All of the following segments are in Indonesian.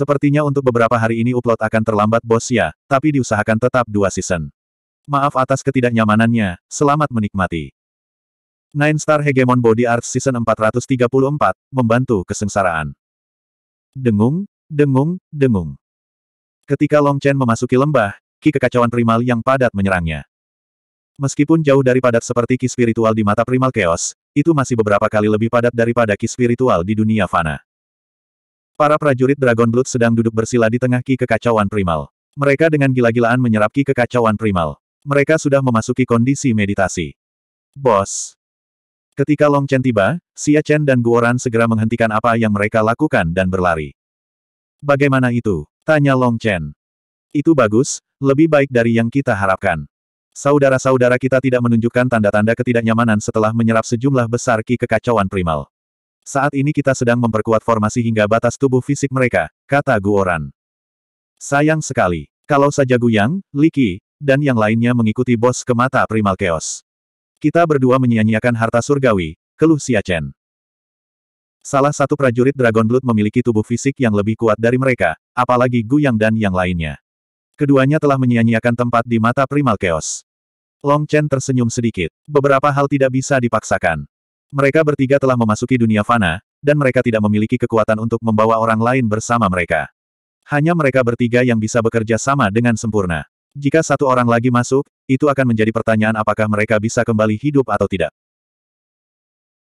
Sepertinya untuk beberapa hari ini upload akan terlambat bos ya, tapi diusahakan tetap dua season. Maaf atas ketidaknyamanannya, selamat menikmati. Nine Star Hegemon Body Arts Season 434, Membantu Kesengsaraan. Dengung, dengung, dengung. Ketika Long Chen memasuki lembah, ki kekacauan primal yang padat menyerangnya. Meskipun jauh dari padat seperti ki spiritual di mata primal chaos, itu masih beberapa kali lebih padat daripada ki spiritual di dunia fana. Para prajurit Dragon Blood sedang duduk bersila di tengah ki kekacauan primal. Mereka dengan gila-gilaan menyerap ki kekacauan primal. Mereka sudah memasuki kondisi meditasi. Bos. Ketika Long Chen tiba, Xia Chen dan Guoran segera menghentikan apa yang mereka lakukan dan berlari. Bagaimana itu? Tanya Long Chen. Itu bagus, lebih baik dari yang kita harapkan. Saudara-saudara kita tidak menunjukkan tanda-tanda ketidaknyamanan setelah menyerap sejumlah besar ki kekacauan primal. Saat ini kita sedang memperkuat formasi hingga batas tubuh fisik mereka, kata Guoran. Sayang sekali. Kalau saja Guyang, Liki, dan yang lainnya mengikuti bos ke mata primal chaos. Kita berdua menyia-nyiakan harta surgawi, keluh Chen. Salah satu prajurit Dragon Blood memiliki tubuh fisik yang lebih kuat dari mereka, apalagi Guyang dan yang lainnya. Keduanya telah menyia-nyiakan tempat di mata primal chaos. Long Chen tersenyum sedikit. Beberapa hal tidak bisa dipaksakan. Mereka bertiga telah memasuki dunia fana, dan mereka tidak memiliki kekuatan untuk membawa orang lain bersama mereka. Hanya mereka bertiga yang bisa bekerja sama dengan sempurna. Jika satu orang lagi masuk, itu akan menjadi pertanyaan apakah mereka bisa kembali hidup atau tidak.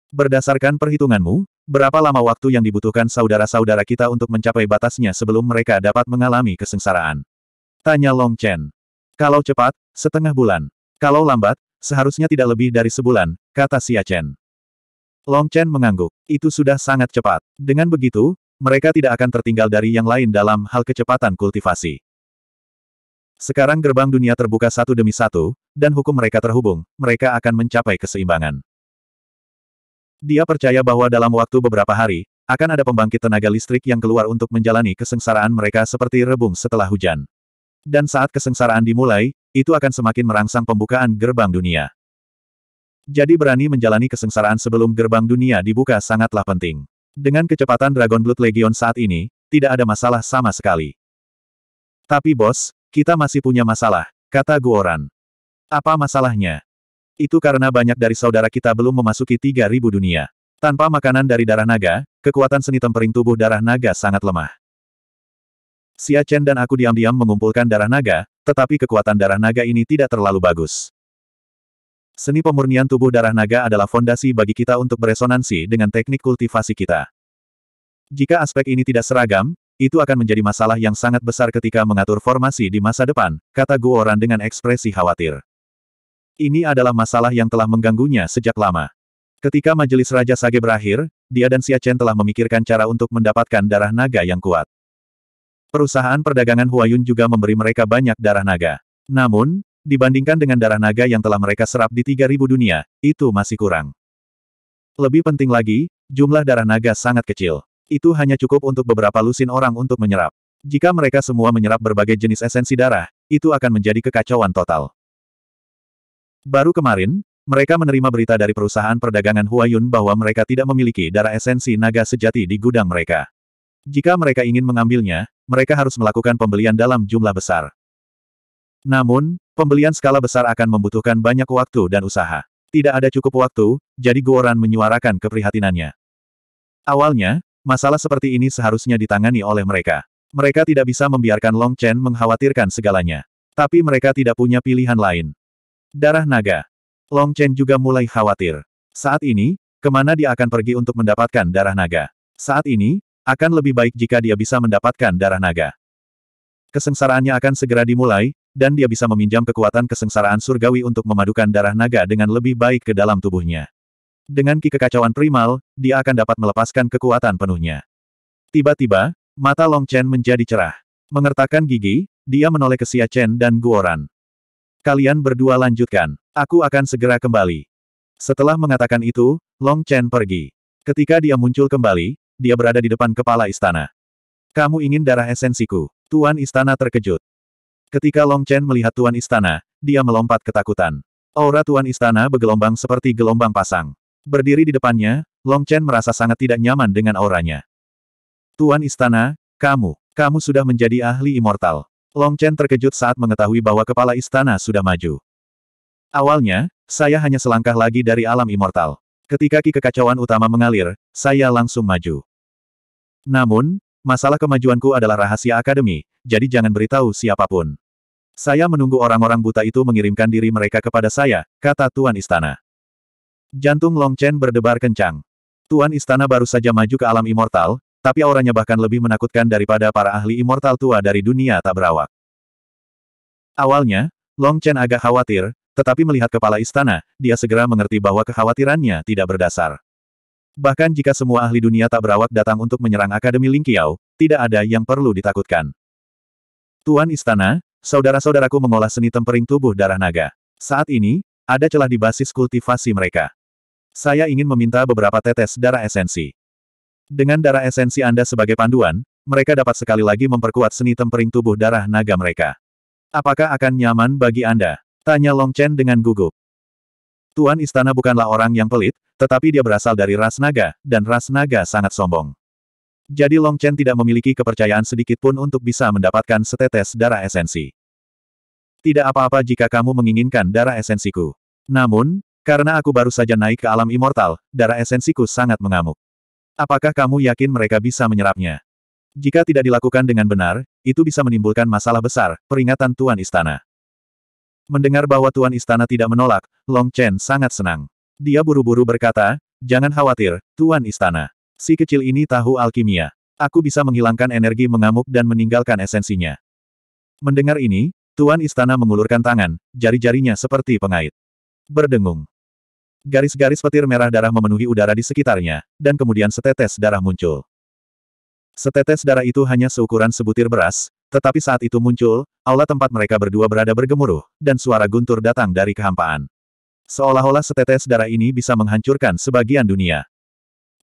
Berdasarkan perhitunganmu, berapa lama waktu yang dibutuhkan saudara-saudara kita untuk mencapai batasnya sebelum mereka dapat mengalami kesengsaraan? Tanya Long Chen. Kalau cepat, setengah bulan. Kalau lambat, seharusnya tidak lebih dari sebulan, kata Xia Chen. Long Chen mengangguk. Itu sudah sangat cepat. Dengan begitu, mereka tidak akan tertinggal dari yang lain dalam hal kecepatan kultivasi. Sekarang gerbang dunia terbuka satu demi satu, dan hukum mereka terhubung, mereka akan mencapai keseimbangan. Dia percaya bahwa dalam waktu beberapa hari, akan ada pembangkit tenaga listrik yang keluar untuk menjalani kesengsaraan mereka seperti rebung setelah hujan. Dan saat kesengsaraan dimulai, itu akan semakin merangsang pembukaan gerbang dunia. Jadi berani menjalani kesengsaraan sebelum gerbang dunia dibuka sangatlah penting. Dengan kecepatan Dragon Blood Legion saat ini, tidak ada masalah sama sekali. Tapi bos, kita masih punya masalah, kata Guoran. Apa masalahnya? Itu karena banyak dari saudara kita belum memasuki 3000 dunia. Tanpa makanan dari darah naga, kekuatan seni tempering tubuh darah naga sangat lemah. Xia Chen dan aku diam-diam mengumpulkan darah naga, tetapi kekuatan darah naga ini tidak terlalu bagus. Seni pemurnian tubuh darah naga adalah fondasi bagi kita untuk beresonansi dengan teknik kultivasi kita. Jika aspek ini tidak seragam, itu akan menjadi masalah yang sangat besar ketika mengatur formasi di masa depan, kata Guoran dengan ekspresi khawatir. Ini adalah masalah yang telah mengganggunya sejak lama. Ketika majelis Raja Sage berakhir, dia dan Xia Chen telah memikirkan cara untuk mendapatkan darah naga yang kuat. Perusahaan perdagangan Huayun juga memberi mereka banyak darah naga. Namun, dibandingkan dengan darah naga yang telah mereka serap di 3000 dunia, itu masih kurang. Lebih penting lagi, jumlah darah naga sangat kecil. Itu hanya cukup untuk beberapa lusin orang untuk menyerap. Jika mereka semua menyerap berbagai jenis esensi darah, itu akan menjadi kekacauan total. Baru kemarin, mereka menerima berita dari perusahaan perdagangan Huayun bahwa mereka tidak memiliki darah esensi naga sejati di gudang mereka. Jika mereka ingin mengambilnya, mereka harus melakukan pembelian dalam jumlah besar. Namun, pembelian skala besar akan membutuhkan banyak waktu dan usaha. Tidak ada cukup waktu, jadi Goran menyuarakan keprihatinannya. Awalnya, masalah seperti ini seharusnya ditangani oleh mereka. Mereka tidak bisa membiarkan Long Chen mengkhawatirkan segalanya. Tapi mereka tidak punya pilihan lain. Darah naga. Long Chen juga mulai khawatir. Saat ini, kemana dia akan pergi untuk mendapatkan darah naga? Saat ini, akan lebih baik jika dia bisa mendapatkan darah naga. Kesengsaraannya akan segera dimulai, dan dia bisa meminjam kekuatan kesengsaraan surgawi untuk memadukan darah naga dengan lebih baik ke dalam tubuhnya. Dengan ki kekacauan primal, dia akan dapat melepaskan kekuatan penuhnya. Tiba-tiba, mata Long Chen menjadi cerah. Mengertakkan gigi, dia menoleh ke Xia Chen dan Guoran. Kalian berdua lanjutkan. Aku akan segera kembali. Setelah mengatakan itu, Long Chen pergi. Ketika dia muncul kembali, dia berada di depan kepala istana. Kamu ingin darah esensiku? Tuan istana terkejut. Ketika Long Chen melihat Tuan Istana, dia melompat ketakutan. Aura Tuan Istana bergelombang seperti gelombang pasang. Berdiri di depannya, Long Chen merasa sangat tidak nyaman dengan auranya. Tuan Istana, kamu, kamu sudah menjadi ahli immortal. Long Chen terkejut saat mengetahui bahwa kepala istana sudah maju. Awalnya, saya hanya selangkah lagi dari alam immortal. Ketika ki kekacauan utama mengalir, saya langsung maju. Namun, Masalah kemajuanku adalah rahasia akademi, jadi jangan beritahu siapapun. Saya menunggu orang-orang buta itu mengirimkan diri mereka kepada saya, kata Tuan Istana. Jantung Long Chen berdebar kencang. Tuan Istana baru saja maju ke alam immortal, tapi auranya bahkan lebih menakutkan daripada para ahli immortal tua dari dunia tak berawak. Awalnya, Long Chen agak khawatir, tetapi melihat kepala istana, dia segera mengerti bahwa kekhawatirannya tidak berdasar. Bahkan jika semua ahli dunia tak berawak datang untuk menyerang Akademi Lingqiao, tidak ada yang perlu ditakutkan. Tuan Istana, saudara-saudaraku mengolah seni tempering tubuh darah naga. Saat ini, ada celah di basis kultivasi mereka. Saya ingin meminta beberapa tetes darah esensi. Dengan darah esensi Anda sebagai panduan, mereka dapat sekali lagi memperkuat seni tempering tubuh darah naga mereka. Apakah akan nyaman bagi Anda? Tanya Long Chen dengan gugup. Tuan Istana bukanlah orang yang pelit, tetapi dia berasal dari ras naga, dan ras naga sangat sombong. Jadi Long Chen tidak memiliki kepercayaan sedikit pun untuk bisa mendapatkan setetes darah esensi. Tidak apa-apa jika kamu menginginkan darah esensiku. Namun, karena aku baru saja naik ke alam immortal, darah esensiku sangat mengamuk. Apakah kamu yakin mereka bisa menyerapnya? Jika tidak dilakukan dengan benar, itu bisa menimbulkan masalah besar, peringatan Tuan Istana. Mendengar bahwa Tuan Istana tidak menolak, Long Chen sangat senang. Dia buru-buru berkata, jangan khawatir, Tuan Istana. Si kecil ini tahu alkimia. Aku bisa menghilangkan energi mengamuk dan meninggalkan esensinya. Mendengar ini, Tuan Istana mengulurkan tangan, jari-jarinya seperti pengait. Berdengung. Garis-garis petir merah darah memenuhi udara di sekitarnya, dan kemudian setetes darah muncul. Setetes darah itu hanya seukuran sebutir beras, tetapi saat itu muncul, aula tempat mereka berdua berada bergemuruh, dan suara guntur datang dari kehampaan. Seolah-olah setetes darah ini bisa menghancurkan sebagian dunia.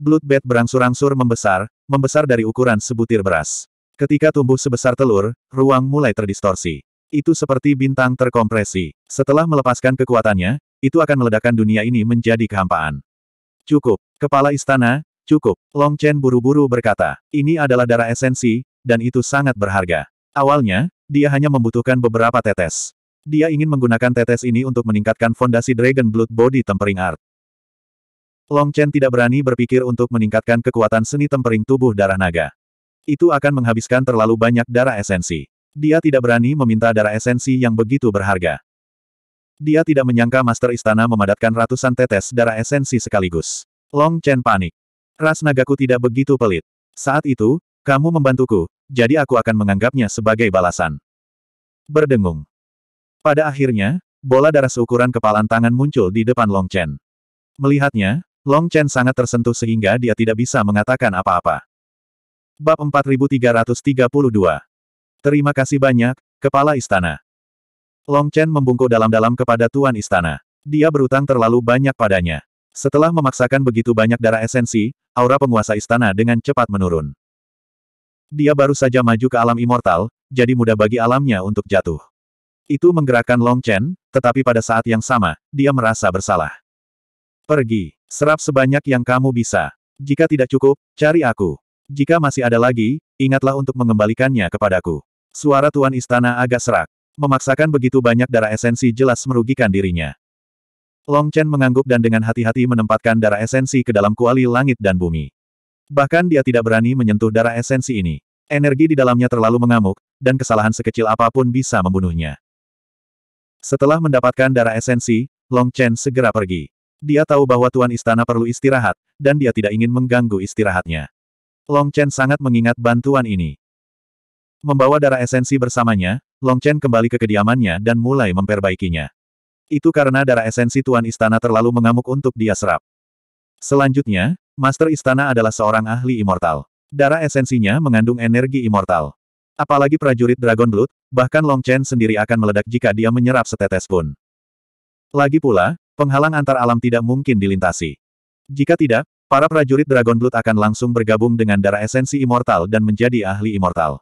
Bloodbed berangsur-angsur membesar, membesar dari ukuran sebutir beras. Ketika tumbuh sebesar telur, ruang mulai terdistorsi. Itu seperti bintang terkompresi. Setelah melepaskan kekuatannya, itu akan meledakkan dunia ini menjadi kehampaan. Cukup, kepala istana, cukup. Long Chen buru-buru berkata, ini adalah darah esensi, dan itu sangat berharga. Awalnya, dia hanya membutuhkan beberapa tetes. Dia ingin menggunakan tetes ini untuk meningkatkan fondasi Dragon Blood Body Tempering Art. Long Chen tidak berani berpikir untuk meningkatkan kekuatan seni tempering tubuh darah naga. Itu akan menghabiskan terlalu banyak darah esensi. Dia tidak berani meminta darah esensi yang begitu berharga. Dia tidak menyangka Master Istana memadatkan ratusan tetes darah esensi sekaligus. Long Chen panik. Ras nagaku tidak begitu pelit. Saat itu, kamu membantuku, jadi aku akan menganggapnya sebagai balasan. Berdengung. Pada akhirnya, bola darah seukuran kepalan tangan muncul di depan Long Chen. Melihatnya, Long Chen sangat tersentuh sehingga dia tidak bisa mengatakan apa-apa. Bab 4332. Terima kasih banyak, Kepala Istana. Long Chen membungkuk dalam-dalam kepada Tuan Istana. Dia berutang terlalu banyak padanya. Setelah memaksakan begitu banyak darah esensi, aura penguasa istana dengan cepat menurun. Dia baru saja maju ke alam immortal, jadi mudah bagi alamnya untuk jatuh. Itu menggerakkan Long Chen, tetapi pada saat yang sama, dia merasa bersalah. Pergi, serap sebanyak yang kamu bisa. Jika tidak cukup, cari aku. Jika masih ada lagi, ingatlah untuk mengembalikannya kepadaku. Suara Tuan Istana agak serak. Memaksakan begitu banyak darah esensi jelas merugikan dirinya. Long Chen mengangguk dan dengan hati-hati menempatkan darah esensi ke dalam kuali langit dan bumi. Bahkan dia tidak berani menyentuh darah esensi ini. Energi di dalamnya terlalu mengamuk, dan kesalahan sekecil apapun bisa membunuhnya. Setelah mendapatkan darah esensi, Long Chen segera pergi. Dia tahu bahwa Tuan Istana perlu istirahat, dan dia tidak ingin mengganggu istirahatnya. Long Chen sangat mengingat bantuan ini. Membawa darah esensi bersamanya, Long Chen kembali ke kediamannya dan mulai memperbaikinya. Itu karena darah esensi Tuan Istana terlalu mengamuk untuk dia serap. Selanjutnya, Master Istana adalah seorang ahli immortal. Darah esensinya mengandung energi immortal. Apalagi prajurit Dragon Blood, bahkan Long Chen sendiri akan meledak jika dia menyerap setetes pun. Lagi pula, penghalang antar alam tidak mungkin dilintasi. Jika tidak, para prajurit Dragon Blood akan langsung bergabung dengan darah esensi immortal dan menjadi ahli immortal.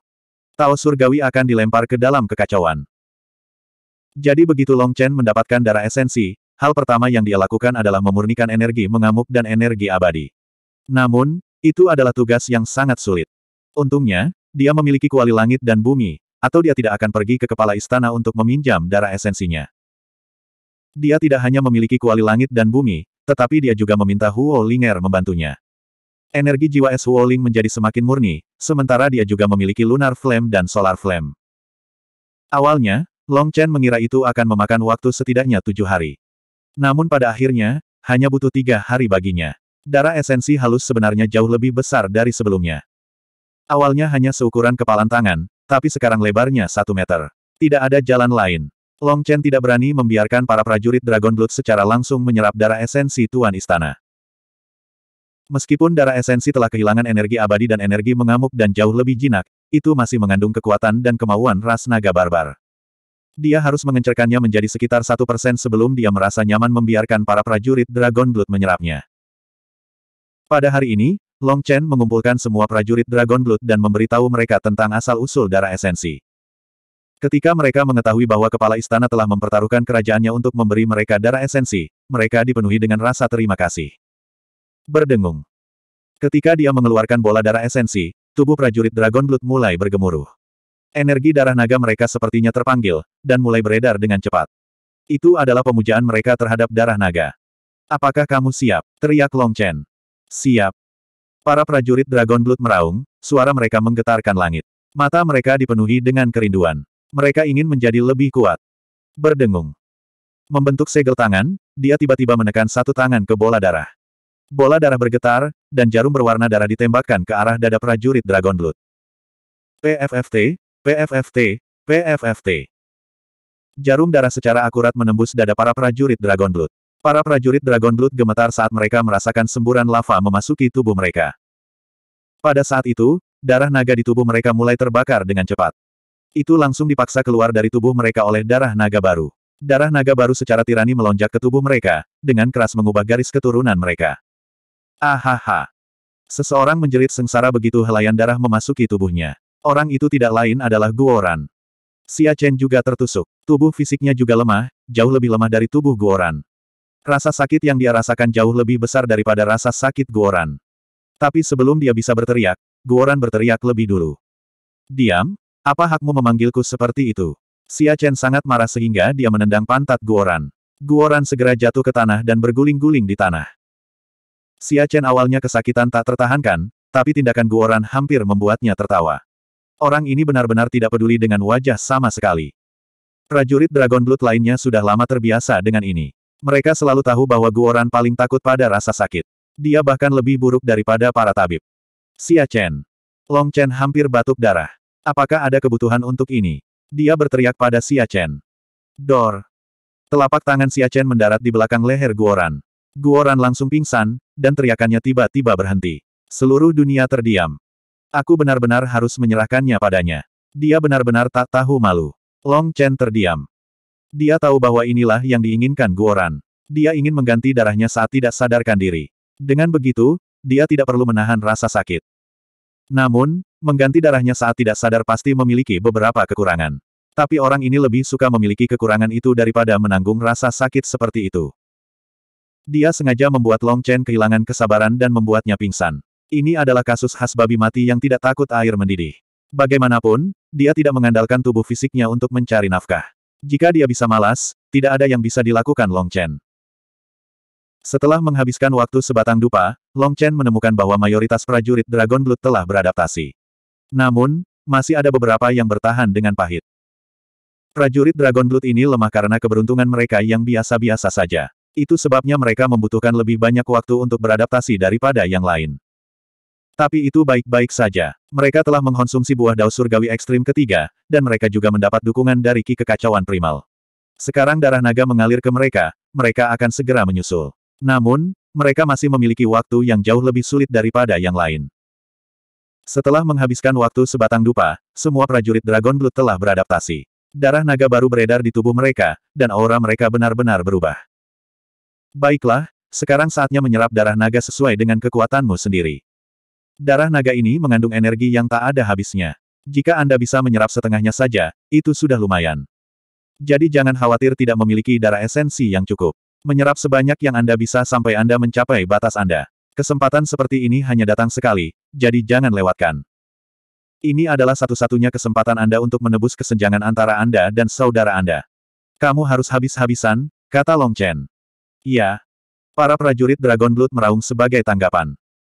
Tao surgawi akan dilempar ke dalam kekacauan. Jadi begitu Long Chen mendapatkan darah esensi, hal pertama yang dia lakukan adalah memurnikan energi mengamuk dan energi abadi. Namun, itu adalah tugas yang sangat sulit. Untungnya, dia memiliki kuali langit dan bumi, atau dia tidak akan pergi ke kepala istana untuk meminjam darah esensinya. Dia tidak hanya memiliki kuali langit dan bumi, tetapi dia juga meminta Huo Linger membantunya. Energi jiwa es Huo Ling menjadi semakin murni, sementara dia juga memiliki Lunar Flame dan Solar Flame. Awalnya, Long Chen mengira itu akan memakan waktu setidaknya tujuh hari. Namun pada akhirnya, hanya butuh tiga hari baginya. Darah esensi halus sebenarnya jauh lebih besar dari sebelumnya. Awalnya hanya seukuran kepalan tangan, tapi sekarang lebarnya satu meter. Tidak ada jalan lain. Long Chen tidak berani membiarkan para prajurit Dragon Blood secara langsung menyerap darah esensi Tuan Istana. Meskipun darah esensi telah kehilangan energi abadi dan energi mengamuk dan jauh lebih jinak, itu masih mengandung kekuatan dan kemauan ras naga barbar. Dia harus mengencerkannya menjadi sekitar satu persen sebelum dia merasa nyaman membiarkan para prajurit Dragon Blood menyerapnya. Pada hari ini, Long Chen mengumpulkan semua prajurit Dragon Blood dan memberitahu mereka tentang asal-usul darah esensi. Ketika mereka mengetahui bahwa kepala istana telah mempertaruhkan kerajaannya untuk memberi mereka darah esensi, mereka dipenuhi dengan rasa terima kasih. Berdengung. Ketika dia mengeluarkan bola darah esensi, tubuh prajurit Dragon Blood mulai bergemuruh. Energi darah naga mereka sepertinya terpanggil, dan mulai beredar dengan cepat. Itu adalah pemujaan mereka terhadap darah naga. Apakah kamu siap? Teriak Long Chen. Siap. Para prajurit Dragon Blood meraung, suara mereka menggetarkan langit. Mata mereka dipenuhi dengan kerinduan. Mereka ingin menjadi lebih kuat. Berdengung. Membentuk segel tangan, dia tiba-tiba menekan satu tangan ke bola darah. Bola darah bergetar, dan jarum berwarna darah ditembakkan ke arah dada prajurit Dragon Blood. PFFT, PFFT, PFFT. Jarum darah secara akurat menembus dada para prajurit Dragon Blood. Para prajurit Dragon Blood gemetar saat mereka merasakan semburan lava memasuki tubuh mereka. Pada saat itu, darah naga di tubuh mereka mulai terbakar dengan cepat. Itu langsung dipaksa keluar dari tubuh mereka oleh darah naga baru. Darah naga baru secara tirani melonjak ke tubuh mereka, dengan keras mengubah garis keturunan mereka. Ahaha. Seseorang menjerit sengsara begitu helaian darah memasuki tubuhnya. Orang itu tidak lain adalah Guoran. Xia Chen juga tertusuk. Tubuh fisiknya juga lemah, jauh lebih lemah dari tubuh Guoran. Rasa sakit yang dia rasakan jauh lebih besar daripada rasa sakit Guoran. Tapi sebelum dia bisa berteriak, Guoran berteriak lebih dulu. Diam, apa hakmu memanggilku seperti itu? Xia Chen sangat marah sehingga dia menendang pantat Guoran. Guoran segera jatuh ke tanah dan berguling-guling di tanah. Xia Chen awalnya kesakitan tak tertahankan, tapi tindakan Guoran hampir membuatnya tertawa. Orang ini benar-benar tidak peduli dengan wajah sama sekali. Prajurit Dragon Blood lainnya sudah lama terbiasa dengan ini. Mereka selalu tahu bahwa Guoran paling takut pada rasa sakit. Dia bahkan lebih buruk daripada para tabib. Xia Chen. Long Chen hampir batuk darah. Apakah ada kebutuhan untuk ini? Dia berteriak pada Xia Chen. Dor. Telapak tangan Xia Chen mendarat di belakang leher Guoran. Guoran langsung pingsan, dan teriakannya tiba-tiba berhenti. Seluruh dunia terdiam. Aku benar-benar harus menyerahkannya padanya. Dia benar-benar tak tahu malu. Long Chen terdiam. Dia tahu bahwa inilah yang diinginkan Guoran. Dia ingin mengganti darahnya saat tidak sadarkan diri. Dengan begitu, dia tidak perlu menahan rasa sakit. Namun, mengganti darahnya saat tidak sadar pasti memiliki beberapa kekurangan. Tapi orang ini lebih suka memiliki kekurangan itu daripada menanggung rasa sakit seperti itu. Dia sengaja membuat Long Chen kehilangan kesabaran dan membuatnya pingsan. Ini adalah kasus khas babi mati yang tidak takut air mendidih. Bagaimanapun, dia tidak mengandalkan tubuh fisiknya untuk mencari nafkah. Jika dia bisa malas, tidak ada yang bisa dilakukan Long Chen. Setelah menghabiskan waktu sebatang dupa, Long Chen menemukan bahwa mayoritas prajurit Dragon Blood telah beradaptasi. Namun, masih ada beberapa yang bertahan dengan pahit. Prajurit Dragon Blood ini lemah karena keberuntungan mereka yang biasa-biasa saja. Itu sebabnya mereka membutuhkan lebih banyak waktu untuk beradaptasi daripada yang lain. Tapi itu baik-baik saja. Mereka telah mengkonsumsi buah daus surgawi ekstrim ketiga, dan mereka juga mendapat dukungan dari ki kekacauan primal. Sekarang darah naga mengalir ke mereka, mereka akan segera menyusul. Namun, mereka masih memiliki waktu yang jauh lebih sulit daripada yang lain. Setelah menghabiskan waktu sebatang dupa, semua prajurit Dragon Blood telah beradaptasi. Darah naga baru beredar di tubuh mereka, dan aura mereka benar-benar berubah. Baiklah, sekarang saatnya menyerap darah naga sesuai dengan kekuatanmu sendiri. Darah naga ini mengandung energi yang tak ada habisnya. Jika Anda bisa menyerap setengahnya saja, itu sudah lumayan. Jadi jangan khawatir tidak memiliki darah esensi yang cukup. Menyerap sebanyak yang Anda bisa sampai Anda mencapai batas Anda. Kesempatan seperti ini hanya datang sekali, jadi jangan lewatkan. Ini adalah satu-satunya kesempatan Anda untuk menebus kesenjangan antara Anda dan saudara Anda. Kamu harus habis-habisan, kata Long Chen. Iya. Para prajurit Dragon Blood meraung sebagai tanggapan.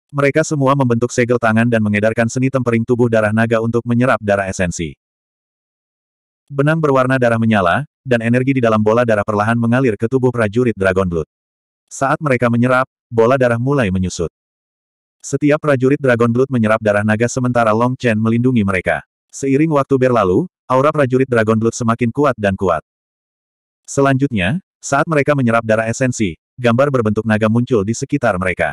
Mereka semua membentuk segel tangan dan mengedarkan seni tempering tubuh darah naga untuk menyerap darah esensi. Benang berwarna darah menyala, dan energi di dalam bola darah perlahan mengalir ke tubuh prajurit Dragon Blood. Saat mereka menyerap, bola darah mulai menyusut. Setiap prajurit Dragon Blood menyerap darah naga sementara Long Chen melindungi mereka. Seiring waktu berlalu, aura prajurit Dragon Blood semakin kuat dan kuat. Selanjutnya, saat mereka menyerap darah esensi, gambar berbentuk naga muncul di sekitar mereka.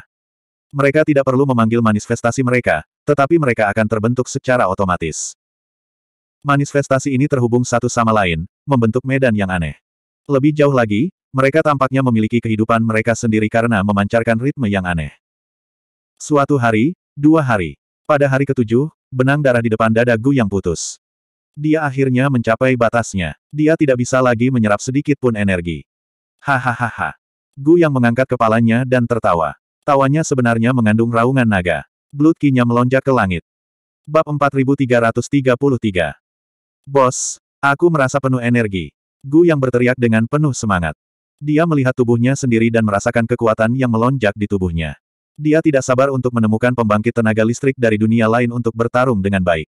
Mereka tidak perlu memanggil manifestasi mereka, tetapi mereka akan terbentuk secara otomatis. Manifestasi ini terhubung satu sama lain, membentuk medan yang aneh. Lebih jauh lagi, mereka tampaknya memiliki kehidupan mereka sendiri karena memancarkan ritme yang aneh. Suatu hari, dua hari, pada hari ketujuh, benang darah di depan dada Gu yang putus. Dia akhirnya mencapai batasnya. Dia tidak bisa lagi menyerap sedikit pun energi. Hahaha. Gu yang mengangkat kepalanya dan tertawa. Tawanya sebenarnya mengandung raungan naga. Blood kinya melonjak ke langit. Bab 4333 Bos, aku merasa penuh energi. Gu yang berteriak dengan penuh semangat. Dia melihat tubuhnya sendiri dan merasakan kekuatan yang melonjak di tubuhnya. Dia tidak sabar untuk menemukan pembangkit tenaga listrik dari dunia lain untuk bertarung dengan baik.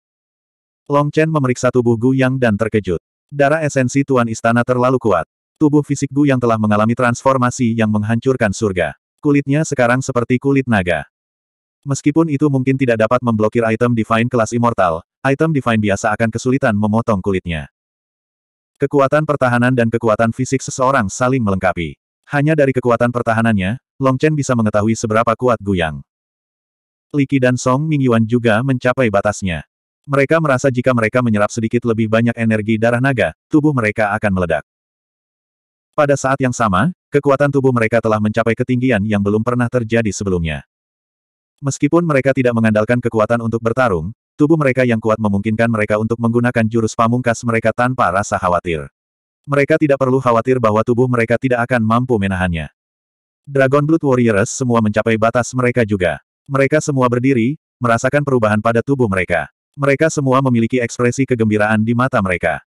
Long Chen memeriksa tubuh Gu Yang dan terkejut. Darah esensi Tuan Istana terlalu kuat. Tubuh fisik Gu Yang telah mengalami transformasi yang menghancurkan surga. Kulitnya sekarang seperti kulit naga. Meskipun itu mungkin tidak dapat memblokir item Divine kelas Immortal, item Divine biasa akan kesulitan memotong kulitnya. Kekuatan pertahanan dan kekuatan fisik seseorang saling melengkapi. Hanya dari kekuatan pertahanannya, Long Chen bisa mengetahui seberapa kuat Guyang. Qi dan Song Mingyuan juga mencapai batasnya. Mereka merasa jika mereka menyerap sedikit lebih banyak energi darah naga, tubuh mereka akan meledak. Pada saat yang sama, kekuatan tubuh mereka telah mencapai ketinggian yang belum pernah terjadi sebelumnya. Meskipun mereka tidak mengandalkan kekuatan untuk bertarung, tubuh mereka yang kuat memungkinkan mereka untuk menggunakan jurus pamungkas mereka tanpa rasa khawatir. Mereka tidak perlu khawatir bahwa tubuh mereka tidak akan mampu menahannya. Dragon Blood Warriors semua mencapai batas mereka juga. Mereka semua berdiri, merasakan perubahan pada tubuh mereka. Mereka semua memiliki ekspresi kegembiraan di mata mereka.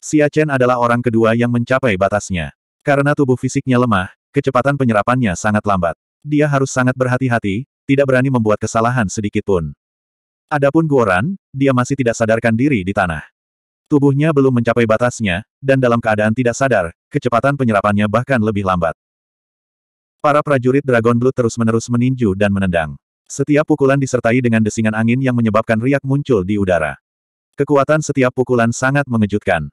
Xia Chen adalah orang kedua yang mencapai batasnya. Karena tubuh fisiknya lemah, kecepatan penyerapannya sangat lambat. Dia harus sangat berhati-hati, tidak berani membuat kesalahan sedikit pun. Adapun Guoran, dia masih tidak sadarkan diri di tanah. Tubuhnya belum mencapai batasnya, dan dalam keadaan tidak sadar, kecepatan penyerapannya bahkan lebih lambat. Para prajurit Dragon Blood terus-menerus meninju dan menendang. Setiap pukulan disertai dengan desingan angin yang menyebabkan riak muncul di udara. Kekuatan setiap pukulan sangat mengejutkan.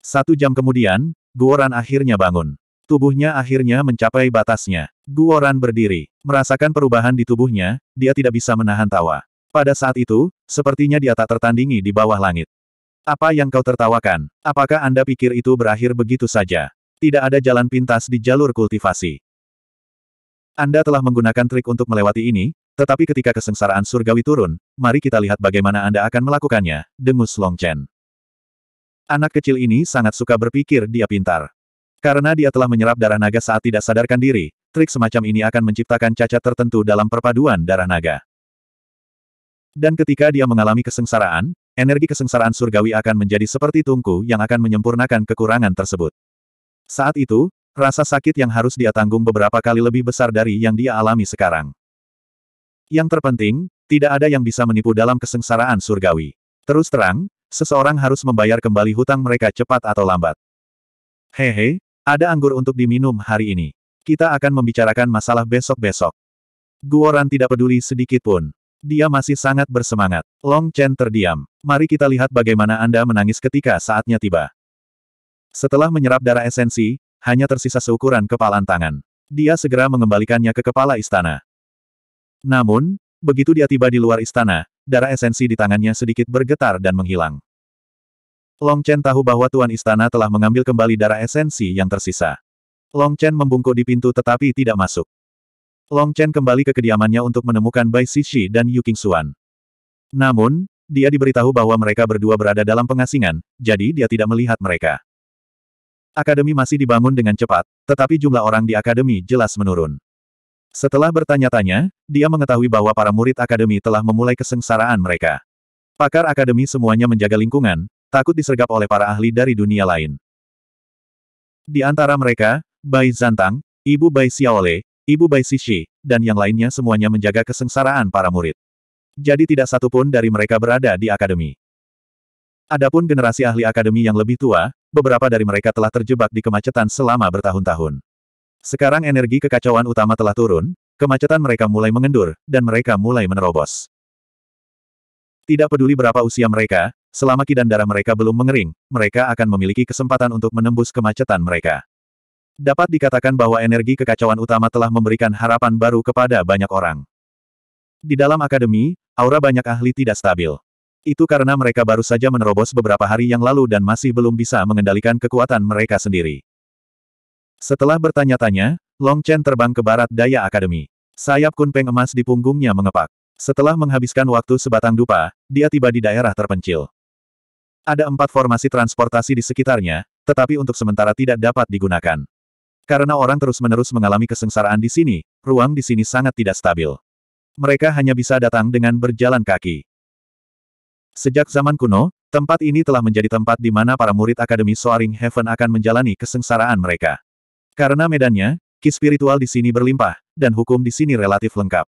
Satu jam kemudian, Guoran akhirnya bangun. Tubuhnya akhirnya mencapai batasnya. Guoran berdiri. Merasakan perubahan di tubuhnya, dia tidak bisa menahan tawa. Pada saat itu, sepertinya dia tak tertandingi di bawah langit. Apa yang kau tertawakan? Apakah Anda pikir itu berakhir begitu saja? Tidak ada jalan pintas di jalur kultivasi. Anda telah menggunakan trik untuk melewati ini, tetapi ketika kesengsaraan surgawi turun, mari kita lihat bagaimana Anda akan melakukannya, dengus Long Chen. Anak kecil ini sangat suka berpikir dia pintar. Karena dia telah menyerap darah naga saat tidak sadarkan diri, trik semacam ini akan menciptakan cacat tertentu dalam perpaduan darah naga. Dan ketika dia mengalami kesengsaraan, energi kesengsaraan surgawi akan menjadi seperti tungku yang akan menyempurnakan kekurangan tersebut. Saat itu, rasa sakit yang harus dia tanggung beberapa kali lebih besar dari yang dia alami sekarang. Yang terpenting, tidak ada yang bisa menipu dalam kesengsaraan surgawi. Terus terang, Seseorang harus membayar kembali hutang mereka cepat atau lambat. Hehe, ada anggur untuk diminum hari ini. Kita akan membicarakan masalah besok-besok. Guoran tidak peduli sedikit pun. Dia masih sangat bersemangat. Long Chen terdiam. Mari kita lihat bagaimana Anda menangis ketika saatnya tiba. Setelah menyerap darah esensi, hanya tersisa seukuran kepalan tangan. Dia segera mengembalikannya ke kepala istana. Namun, begitu dia tiba di luar istana, darah esensi di tangannya sedikit bergetar dan menghilang. Long Chen tahu bahwa Tuan Istana telah mengambil kembali darah esensi yang tersisa. Long Chen membungkuk di pintu tetapi tidak masuk. Long Chen kembali ke kediamannya untuk menemukan Bai Shishi dan Yu Xuan. Namun, dia diberitahu bahwa mereka berdua berada dalam pengasingan, jadi dia tidak melihat mereka. Akademi masih dibangun dengan cepat, tetapi jumlah orang di akademi jelas menurun. Setelah bertanya-tanya, dia mengetahui bahwa para murid akademi telah memulai kesengsaraan mereka. Pakar akademi semuanya menjaga lingkungan, takut disergap oleh para ahli dari dunia lain. Di antara mereka, Bai Zantang, Ibu Bai Xiaole, Ibu Bai Sishi, dan yang lainnya semuanya menjaga kesengsaraan para murid. Jadi tidak satu pun dari mereka berada di akademi. Adapun generasi ahli akademi yang lebih tua, beberapa dari mereka telah terjebak di kemacetan selama bertahun-tahun. Sekarang energi kekacauan utama telah turun, kemacetan mereka mulai mengendur, dan mereka mulai menerobos. Tidak peduli berapa usia mereka, selama kidan darah mereka belum mengering, mereka akan memiliki kesempatan untuk menembus kemacetan mereka. Dapat dikatakan bahwa energi kekacauan utama telah memberikan harapan baru kepada banyak orang. Di dalam akademi, aura banyak ahli tidak stabil. Itu karena mereka baru saja menerobos beberapa hari yang lalu dan masih belum bisa mengendalikan kekuatan mereka sendiri. Setelah bertanya-tanya, Long Chen terbang ke barat daya akademi. Sayap kunpeng emas di punggungnya mengepak. Setelah menghabiskan waktu sebatang dupa, dia tiba di daerah terpencil. Ada empat formasi transportasi di sekitarnya, tetapi untuk sementara tidak dapat digunakan. Karena orang terus-menerus mengalami kesengsaraan di sini, ruang di sini sangat tidak stabil. Mereka hanya bisa datang dengan berjalan kaki. Sejak zaman kuno, tempat ini telah menjadi tempat di mana para murid Akademi Soaring Heaven akan menjalani kesengsaraan mereka. Karena medannya, ki spiritual di sini berlimpah, dan hukum di sini relatif lengkap.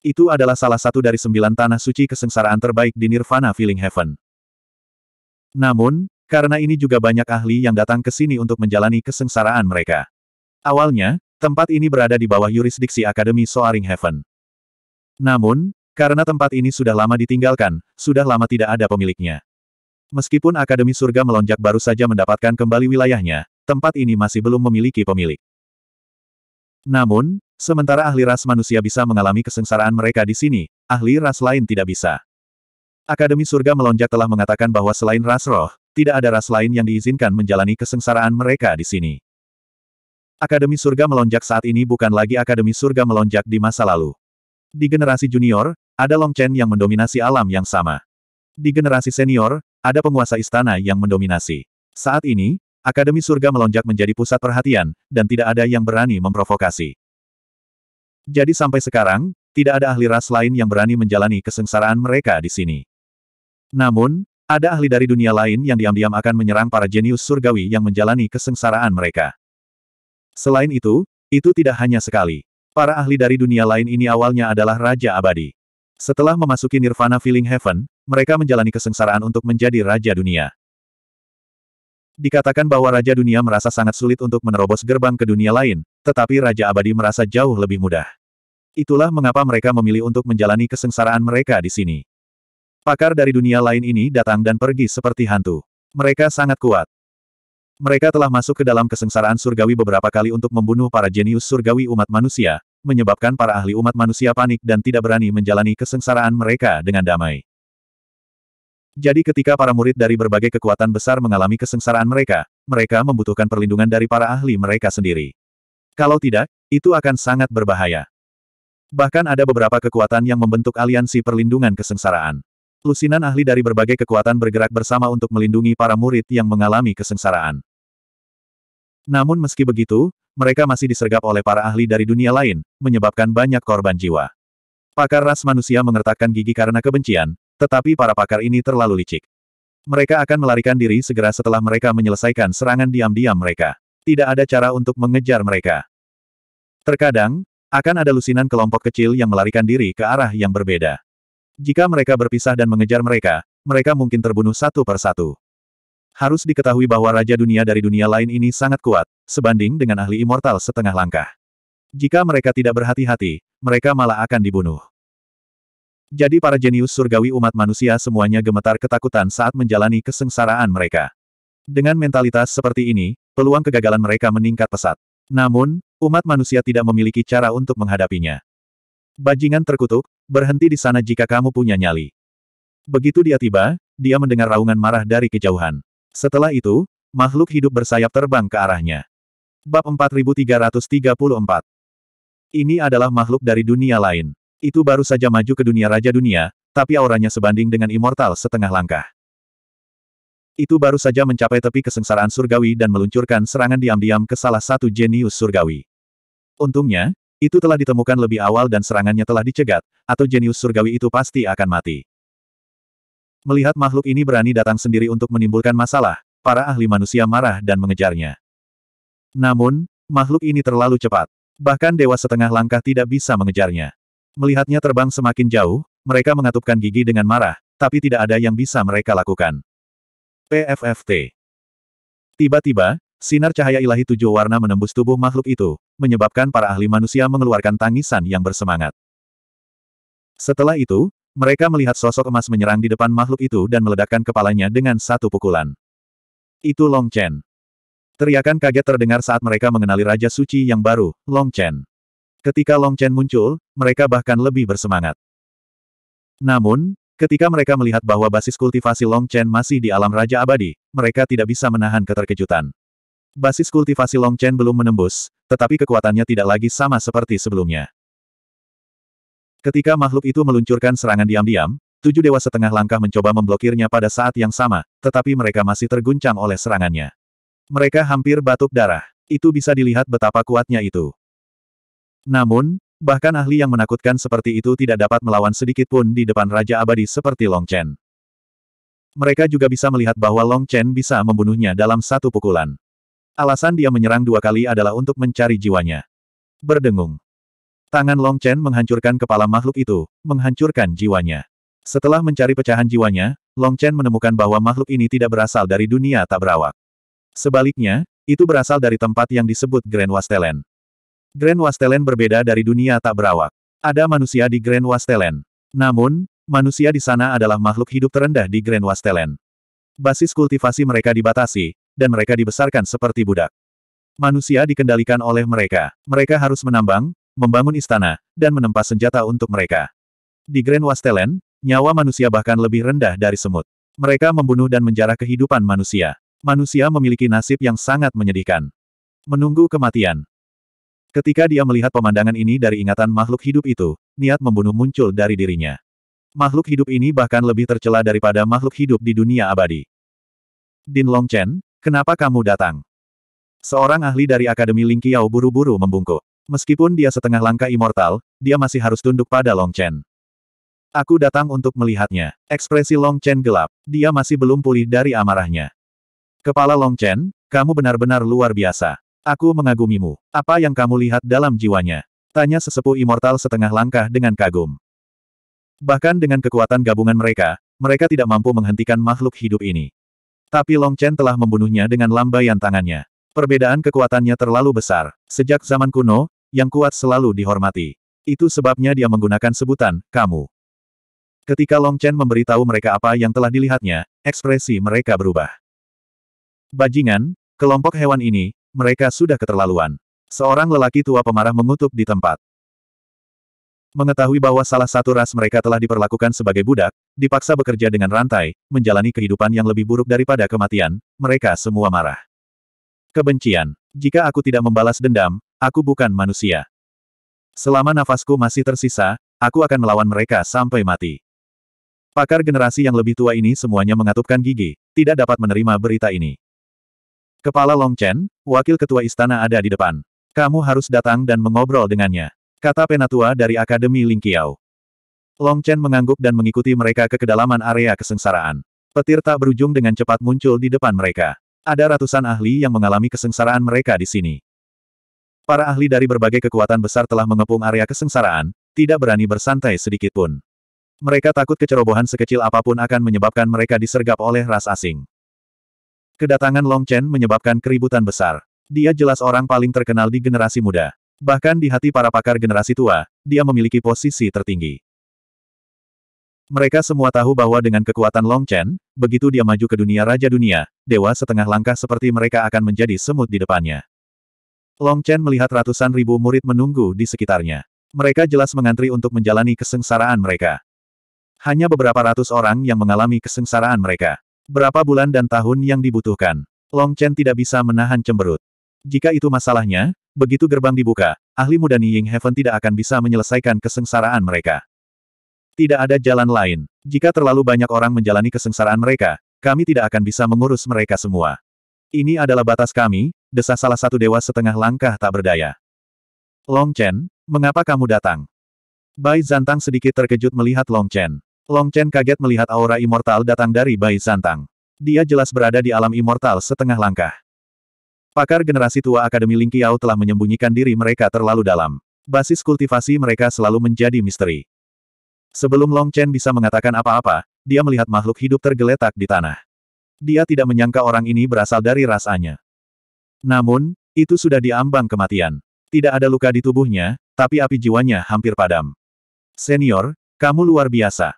Itu adalah salah satu dari sembilan tanah suci kesengsaraan terbaik di Nirvana Feeling Heaven. Namun, karena ini juga banyak ahli yang datang ke sini untuk menjalani kesengsaraan mereka. Awalnya, tempat ini berada di bawah yurisdiksi Akademi Soaring Heaven. Namun, karena tempat ini sudah lama ditinggalkan, sudah lama tidak ada pemiliknya. Meskipun Akademi Surga melonjak baru saja mendapatkan kembali wilayahnya, tempat ini masih belum memiliki pemilik. Namun, sementara ahli ras manusia bisa mengalami kesengsaraan mereka di sini, ahli ras lain tidak bisa. Akademi Surga Melonjak telah mengatakan bahwa selain ras roh, tidak ada ras lain yang diizinkan menjalani kesengsaraan mereka di sini. Akademi Surga Melonjak saat ini bukan lagi Akademi Surga Melonjak di masa lalu. Di generasi junior, ada Long Chen yang mendominasi alam yang sama. Di generasi senior, ada penguasa istana yang mendominasi. Saat ini, Akademi surga melonjak menjadi pusat perhatian, dan tidak ada yang berani memprovokasi. Jadi sampai sekarang, tidak ada ahli ras lain yang berani menjalani kesengsaraan mereka di sini. Namun, ada ahli dari dunia lain yang diam-diam akan menyerang para jenius surgawi yang menjalani kesengsaraan mereka. Selain itu, itu tidak hanya sekali. Para ahli dari dunia lain ini awalnya adalah Raja Abadi. Setelah memasuki Nirvana Feeling Heaven, mereka menjalani kesengsaraan untuk menjadi Raja Dunia. Dikatakan bahwa Raja Dunia merasa sangat sulit untuk menerobos gerbang ke dunia lain, tetapi Raja Abadi merasa jauh lebih mudah. Itulah mengapa mereka memilih untuk menjalani kesengsaraan mereka di sini. Pakar dari dunia lain ini datang dan pergi seperti hantu. Mereka sangat kuat. Mereka telah masuk ke dalam kesengsaraan surgawi beberapa kali untuk membunuh para jenius surgawi umat manusia, menyebabkan para ahli umat manusia panik dan tidak berani menjalani kesengsaraan mereka dengan damai. Jadi ketika para murid dari berbagai kekuatan besar mengalami kesengsaraan mereka, mereka membutuhkan perlindungan dari para ahli mereka sendiri. Kalau tidak, itu akan sangat berbahaya. Bahkan ada beberapa kekuatan yang membentuk aliansi perlindungan kesengsaraan. Lusinan ahli dari berbagai kekuatan bergerak bersama untuk melindungi para murid yang mengalami kesengsaraan. Namun meski begitu, mereka masih disergap oleh para ahli dari dunia lain, menyebabkan banyak korban jiwa. Pakar ras manusia mengertakkan gigi karena kebencian, tetapi para pakar ini terlalu licik. Mereka akan melarikan diri segera setelah mereka menyelesaikan serangan diam-diam mereka. Tidak ada cara untuk mengejar mereka. Terkadang, akan ada lusinan kelompok kecil yang melarikan diri ke arah yang berbeda. Jika mereka berpisah dan mengejar mereka, mereka mungkin terbunuh satu per satu. Harus diketahui bahwa Raja Dunia dari dunia lain ini sangat kuat, sebanding dengan ahli immortal setengah langkah. Jika mereka tidak berhati-hati, mereka malah akan dibunuh. Jadi para jenius surgawi umat manusia semuanya gemetar ketakutan saat menjalani kesengsaraan mereka. Dengan mentalitas seperti ini, peluang kegagalan mereka meningkat pesat. Namun, umat manusia tidak memiliki cara untuk menghadapinya. Bajingan terkutuk, berhenti di sana jika kamu punya nyali. Begitu dia tiba, dia mendengar raungan marah dari kejauhan. Setelah itu, makhluk hidup bersayap terbang ke arahnya. Bab 4334 Ini adalah makhluk dari dunia lain. Itu baru saja maju ke dunia Raja Dunia, tapi auranya sebanding dengan immortal setengah langkah. Itu baru saja mencapai tepi kesengsaraan surgawi dan meluncurkan serangan diam-diam ke salah satu jenius surgawi. Untungnya, itu telah ditemukan lebih awal dan serangannya telah dicegat, atau jenius surgawi itu pasti akan mati. Melihat makhluk ini berani datang sendiri untuk menimbulkan masalah, para ahli manusia marah dan mengejarnya. Namun, makhluk ini terlalu cepat. Bahkan dewa setengah langkah tidak bisa mengejarnya. Melihatnya terbang semakin jauh, mereka mengatupkan gigi dengan marah, tapi tidak ada yang bisa mereka lakukan. PFFT Tiba-tiba, sinar cahaya ilahi tujuh warna menembus tubuh makhluk itu, menyebabkan para ahli manusia mengeluarkan tangisan yang bersemangat. Setelah itu, mereka melihat sosok emas menyerang di depan makhluk itu dan meledakkan kepalanya dengan satu pukulan. Itu Long Chen. Teriakan kaget terdengar saat mereka mengenali Raja Suci yang baru, Long Chen. Ketika Long Chen muncul, mereka bahkan lebih bersemangat. Namun, ketika mereka melihat bahwa basis kultivasi Long Chen masih di alam Raja Abadi, mereka tidak bisa menahan keterkejutan. Basis kultivasi Long Chen belum menembus, tetapi kekuatannya tidak lagi sama seperti sebelumnya. Ketika makhluk itu meluncurkan serangan diam-diam, tujuh dewa setengah langkah mencoba memblokirnya pada saat yang sama, tetapi mereka masih terguncang oleh serangannya. Mereka hampir batuk darah. Itu bisa dilihat betapa kuatnya itu. Namun, bahkan ahli yang menakutkan seperti itu tidak dapat melawan sedikit pun di depan Raja Abadi seperti Long Chen. Mereka juga bisa melihat bahwa Long Chen bisa membunuhnya dalam satu pukulan. Alasan dia menyerang dua kali adalah untuk mencari jiwanya. Berdengung. Tangan Long Chen menghancurkan kepala makhluk itu, menghancurkan jiwanya. Setelah mencari pecahan jiwanya, Long Chen menemukan bahwa makhluk ini tidak berasal dari dunia tak berawak. Sebaliknya, itu berasal dari tempat yang disebut Grand Wastelen. Grand Wastelen berbeda dari dunia tak berawak. Ada manusia di Grand Wastelen. Namun, manusia di sana adalah makhluk hidup terendah di Grand Wastelen. Basis kultivasi mereka dibatasi, dan mereka dibesarkan seperti budak. Manusia dikendalikan oleh mereka. Mereka harus menambang, membangun istana, dan menempa senjata untuk mereka. Di Grand Wastelen, nyawa manusia bahkan lebih rendah dari semut. Mereka membunuh dan menjarah kehidupan manusia. Manusia memiliki nasib yang sangat menyedihkan. Menunggu kematian. Ketika dia melihat pemandangan ini dari ingatan makhluk hidup itu, niat membunuh muncul dari dirinya. Makhluk hidup ini bahkan lebih tercela daripada makhluk hidup di dunia abadi. Din Long Chen, kenapa kamu datang? Seorang ahli dari Akademi Ling Qiao buru-buru membungkuk. Meskipun dia setengah langkah immortal, dia masih harus tunduk pada Long Chen. Aku datang untuk melihatnya. Ekspresi Long Chen gelap. Dia masih belum pulih dari amarahnya. Kepala Long Chen, kamu benar-benar luar biasa. Aku mengagumimu. Apa yang kamu lihat dalam jiwanya? Tanya sesepuh immortal setengah langkah dengan kagum. Bahkan dengan kekuatan gabungan mereka, mereka tidak mampu menghentikan makhluk hidup ini. Tapi Long Chen telah membunuhnya dengan lambaian tangannya. Perbedaan kekuatannya terlalu besar. Sejak zaman kuno, yang kuat selalu dihormati. Itu sebabnya dia menggunakan sebutan, kamu. Ketika Long Chen memberitahu mereka apa yang telah dilihatnya, ekspresi mereka berubah. Bajingan, kelompok hewan ini, mereka sudah keterlaluan. Seorang lelaki tua pemarah mengutuk di tempat. Mengetahui bahwa salah satu ras mereka telah diperlakukan sebagai budak, dipaksa bekerja dengan rantai, menjalani kehidupan yang lebih buruk daripada kematian, mereka semua marah. Kebencian. Jika aku tidak membalas dendam, aku bukan manusia. Selama nafasku masih tersisa, aku akan melawan mereka sampai mati. Pakar generasi yang lebih tua ini semuanya mengatupkan gigi, tidak dapat menerima berita ini. Kepala Long Chen, wakil ketua istana ada di depan. Kamu harus datang dan mengobrol dengannya. Kata penatua dari Akademi Ling Qiao. Long Chen mengangguk dan mengikuti mereka ke kedalaman area kesengsaraan. Petir tak berujung dengan cepat muncul di depan mereka. Ada ratusan ahli yang mengalami kesengsaraan mereka di sini. Para ahli dari berbagai kekuatan besar telah mengepung area kesengsaraan, tidak berani bersantai sedikitpun. Mereka takut kecerobohan sekecil apapun akan menyebabkan mereka disergap oleh ras asing. Kedatangan Long Chen menyebabkan keributan besar. Dia jelas orang paling terkenal di generasi muda. Bahkan di hati para pakar generasi tua, dia memiliki posisi tertinggi. Mereka semua tahu bahwa dengan kekuatan Long Chen, begitu dia maju ke dunia Raja Dunia, dewa setengah langkah seperti mereka akan menjadi semut di depannya. Long Chen melihat ratusan ribu murid menunggu di sekitarnya. Mereka jelas mengantri untuk menjalani kesengsaraan mereka. Hanya beberapa ratus orang yang mengalami kesengsaraan mereka. Berapa bulan dan tahun yang dibutuhkan. Long Chen tidak bisa menahan cemberut. Jika itu masalahnya, begitu gerbang dibuka, ahli muda Ying Heaven tidak akan bisa menyelesaikan kesengsaraan mereka. Tidak ada jalan lain. Jika terlalu banyak orang menjalani kesengsaraan mereka, kami tidak akan bisa mengurus mereka semua. Ini adalah batas kami, desah salah satu dewa setengah langkah tak berdaya. Long Chen, mengapa kamu datang? Bai Zantang sedikit terkejut melihat Long Chen. Long Chen kaget melihat aura immortal datang dari Bayi Santang. Dia jelas berada di alam immortal setengah langkah. Pakar generasi tua Akademi Ling Lingqiao telah menyembunyikan diri mereka terlalu dalam. Basis kultivasi mereka selalu menjadi misteri. Sebelum Long Chen bisa mengatakan apa-apa, dia melihat makhluk hidup tergeletak di tanah. Dia tidak menyangka orang ini berasal dari rasanya. Namun, itu sudah diambang kematian. Tidak ada luka di tubuhnya, tapi api jiwanya hampir padam. Senior, kamu luar biasa.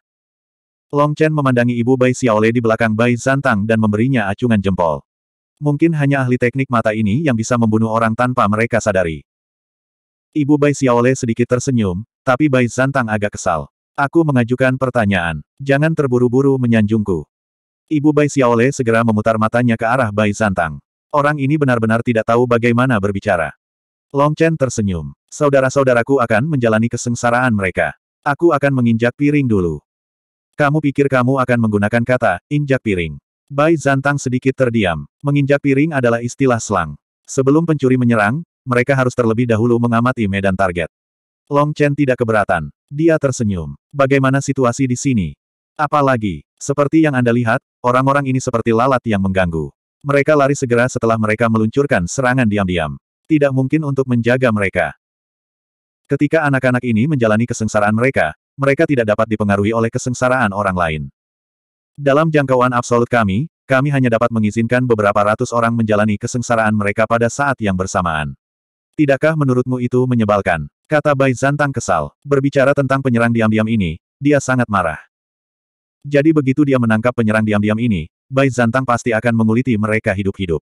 Long Chen memandangi ibu Bai Xiaole di belakang Bai Zantang dan memberinya acungan jempol. Mungkin hanya ahli teknik mata ini yang bisa membunuh orang tanpa mereka sadari. Ibu Bai Xiaole sedikit tersenyum, tapi Bai Zantang agak kesal. Aku mengajukan pertanyaan. Jangan terburu-buru menyanjungku. Ibu Bai Xiaole segera memutar matanya ke arah Bai Zantang. Orang ini benar-benar tidak tahu bagaimana berbicara. Long Chen tersenyum. Saudara-saudaraku akan menjalani kesengsaraan mereka. Aku akan menginjak piring dulu. Kamu pikir kamu akan menggunakan kata, injak piring. Bai Zantang sedikit terdiam. Menginjak piring adalah istilah selang. Sebelum pencuri menyerang, mereka harus terlebih dahulu mengamati medan target. Long Chen tidak keberatan. Dia tersenyum. Bagaimana situasi di sini? Apalagi, seperti yang Anda lihat, orang-orang ini seperti lalat yang mengganggu. Mereka lari segera setelah mereka meluncurkan serangan diam-diam. Tidak mungkin untuk menjaga mereka. Ketika anak-anak ini menjalani kesengsaraan mereka, mereka tidak dapat dipengaruhi oleh kesengsaraan orang lain. Dalam jangkauan absolut kami, kami hanya dapat mengizinkan beberapa ratus orang menjalani kesengsaraan mereka pada saat yang bersamaan. Tidakkah menurutmu itu menyebalkan? Kata Bai Zantang kesal. Berbicara tentang penyerang diam-diam ini, dia sangat marah. Jadi begitu dia menangkap penyerang diam-diam ini, Bai Zantang pasti akan menguliti mereka hidup-hidup.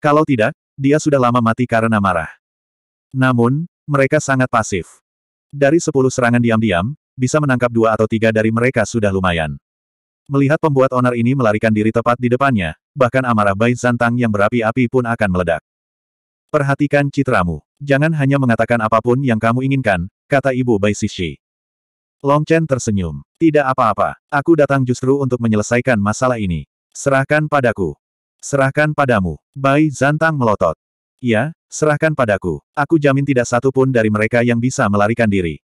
Kalau tidak, dia sudah lama mati karena marah. Namun, mereka sangat pasif. Dari sepuluh serangan diam-diam, bisa menangkap dua atau tiga dari mereka sudah lumayan. Melihat pembuat onar ini melarikan diri tepat di depannya, bahkan amarah Bai Zantang yang berapi-api pun akan meledak. Perhatikan citramu. Jangan hanya mengatakan apapun yang kamu inginkan, kata ibu Bai Sishi. Long Chen tersenyum. Tidak apa-apa, aku datang justru untuk menyelesaikan masalah ini. Serahkan padaku. Serahkan padamu. Bai Zantang melotot. Ya, serahkan padaku. Aku jamin tidak satu pun dari mereka yang bisa melarikan diri.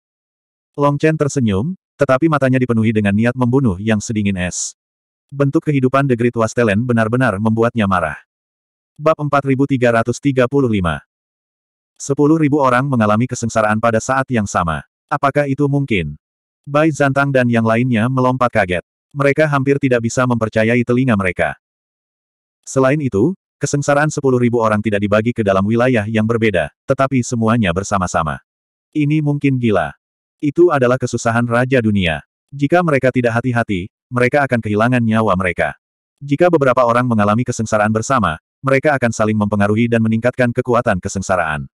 Long Chen tersenyum, tetapi matanya dipenuhi dengan niat membunuh yang sedingin es. Bentuk kehidupan The Great Wastelen benar-benar membuatnya marah. Bab 4335 Sepuluh ribu orang mengalami kesengsaraan pada saat yang sama. Apakah itu mungkin? Bai Zantang dan yang lainnya melompat kaget. Mereka hampir tidak bisa mempercayai telinga mereka. Selain itu, kesengsaraan sepuluh ribu orang tidak dibagi ke dalam wilayah yang berbeda, tetapi semuanya bersama-sama. Ini mungkin gila. Itu adalah kesusahan Raja Dunia. Jika mereka tidak hati-hati, mereka akan kehilangan nyawa mereka. Jika beberapa orang mengalami kesengsaraan bersama, mereka akan saling mempengaruhi dan meningkatkan kekuatan kesengsaraan.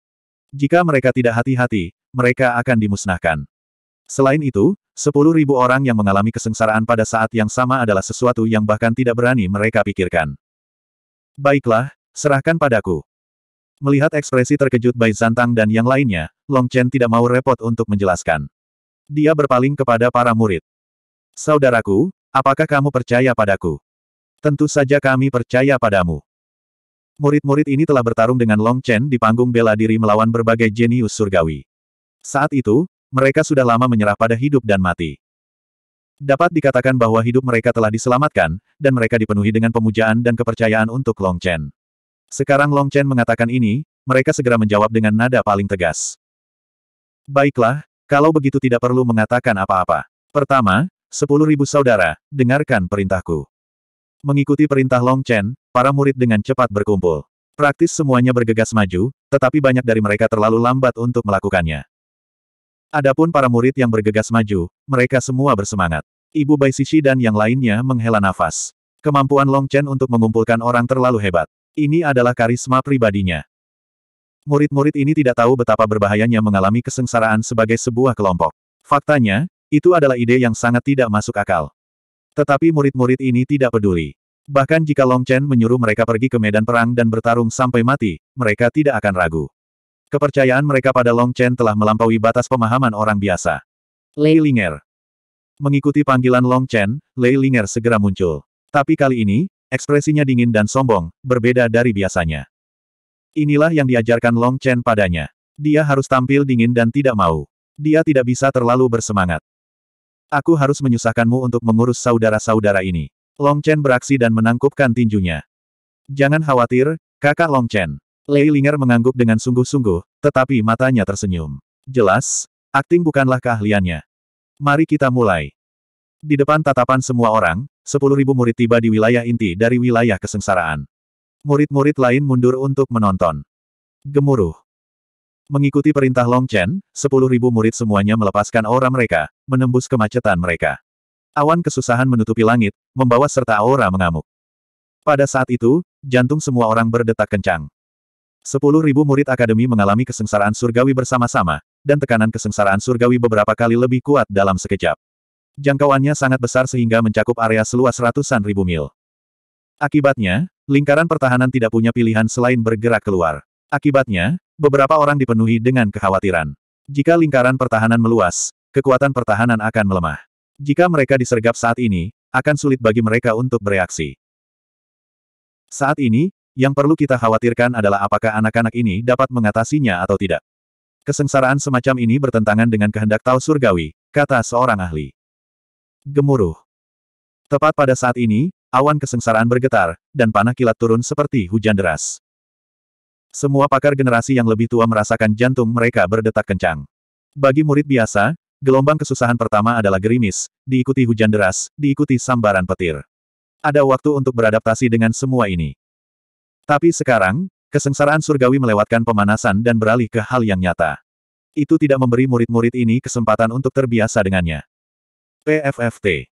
Jika mereka tidak hati-hati, mereka akan dimusnahkan. Selain itu, 10.000 orang yang mengalami kesengsaraan pada saat yang sama adalah sesuatu yang bahkan tidak berani mereka pikirkan. Baiklah, serahkan padaku. Melihat ekspresi terkejut Bai Zantang dan yang lainnya, Long Chen tidak mau repot untuk menjelaskan dia berpaling kepada para murid. Saudaraku, apakah kamu percaya padaku? Tentu saja kami percaya padamu. Murid-murid ini telah bertarung dengan Long Chen di panggung bela diri melawan berbagai jenius surgawi. Saat itu, mereka sudah lama menyerah pada hidup dan mati. Dapat dikatakan bahwa hidup mereka telah diselamatkan, dan mereka dipenuhi dengan pemujaan dan kepercayaan untuk Long Chen. Sekarang Long Chen mengatakan ini, mereka segera menjawab dengan nada paling tegas. Baiklah, kalau begitu tidak perlu mengatakan apa-apa. Pertama, sepuluh ribu saudara, dengarkan perintahku. Mengikuti perintah Long Chen, para murid dengan cepat berkumpul. Praktis semuanya bergegas maju, tetapi banyak dari mereka terlalu lambat untuk melakukannya. Adapun para murid yang bergegas maju, mereka semua bersemangat. Ibu Bai Sisi dan yang lainnya menghela nafas. Kemampuan Long Chen untuk mengumpulkan orang terlalu hebat. Ini adalah karisma pribadinya. Murid-murid ini tidak tahu betapa berbahayanya mengalami kesengsaraan sebagai sebuah kelompok. Faktanya, itu adalah ide yang sangat tidak masuk akal. Tetapi murid-murid ini tidak peduli. Bahkan jika Long Chen menyuruh mereka pergi ke medan perang dan bertarung sampai mati, mereka tidak akan ragu. Kepercayaan mereka pada Long Chen telah melampaui batas pemahaman orang biasa. Lei Linger Mengikuti panggilan Long Chen, Lei Linger segera muncul. Tapi kali ini, ekspresinya dingin dan sombong, berbeda dari biasanya. Inilah yang diajarkan Long Chen padanya. Dia harus tampil dingin dan tidak mau. Dia tidak bisa terlalu bersemangat. Aku harus menyusahkanmu untuk mengurus saudara-saudara ini. Long Chen beraksi dan menangkupkan tinjunya. Jangan khawatir, kakak Long Chen. Lei Linger mengangguk dengan sungguh-sungguh, tetapi matanya tersenyum. Jelas, akting bukanlah keahliannya. Mari kita mulai. Di depan tatapan semua orang, 10.000 murid tiba di wilayah inti dari wilayah kesengsaraan. Murid-murid lain mundur untuk menonton. Gemuruh. Mengikuti perintah Long Chen, 10.000 murid semuanya melepaskan aura mereka, menembus kemacetan mereka. Awan kesusahan menutupi langit, membawa serta aura mengamuk. Pada saat itu, jantung semua orang berdetak kencang. 10.000 murid akademi mengalami kesengsaraan surgawi bersama-sama, dan tekanan kesengsaraan surgawi beberapa kali lebih kuat dalam sekejap. Jangkauannya sangat besar sehingga mencakup area seluas ratusan ribu mil. Akibatnya, lingkaran pertahanan tidak punya pilihan selain bergerak keluar. Akibatnya, beberapa orang dipenuhi dengan kekhawatiran. Jika lingkaran pertahanan meluas, kekuatan pertahanan akan melemah. Jika mereka disergap saat ini, akan sulit bagi mereka untuk bereaksi. Saat ini, yang perlu kita khawatirkan adalah apakah anak-anak ini dapat mengatasinya atau tidak. Kesengsaraan semacam ini bertentangan dengan kehendak Tao Surgawi, kata seorang ahli. Gemuruh. Tepat pada saat ini, awan kesengsaraan bergetar, dan panah kilat turun seperti hujan deras. Semua pakar generasi yang lebih tua merasakan jantung mereka berdetak kencang. Bagi murid biasa, gelombang kesusahan pertama adalah gerimis, diikuti hujan deras, diikuti sambaran petir. Ada waktu untuk beradaptasi dengan semua ini. Tapi sekarang, kesengsaraan surgawi melewatkan pemanasan dan beralih ke hal yang nyata. Itu tidak memberi murid-murid ini kesempatan untuk terbiasa dengannya. PFFT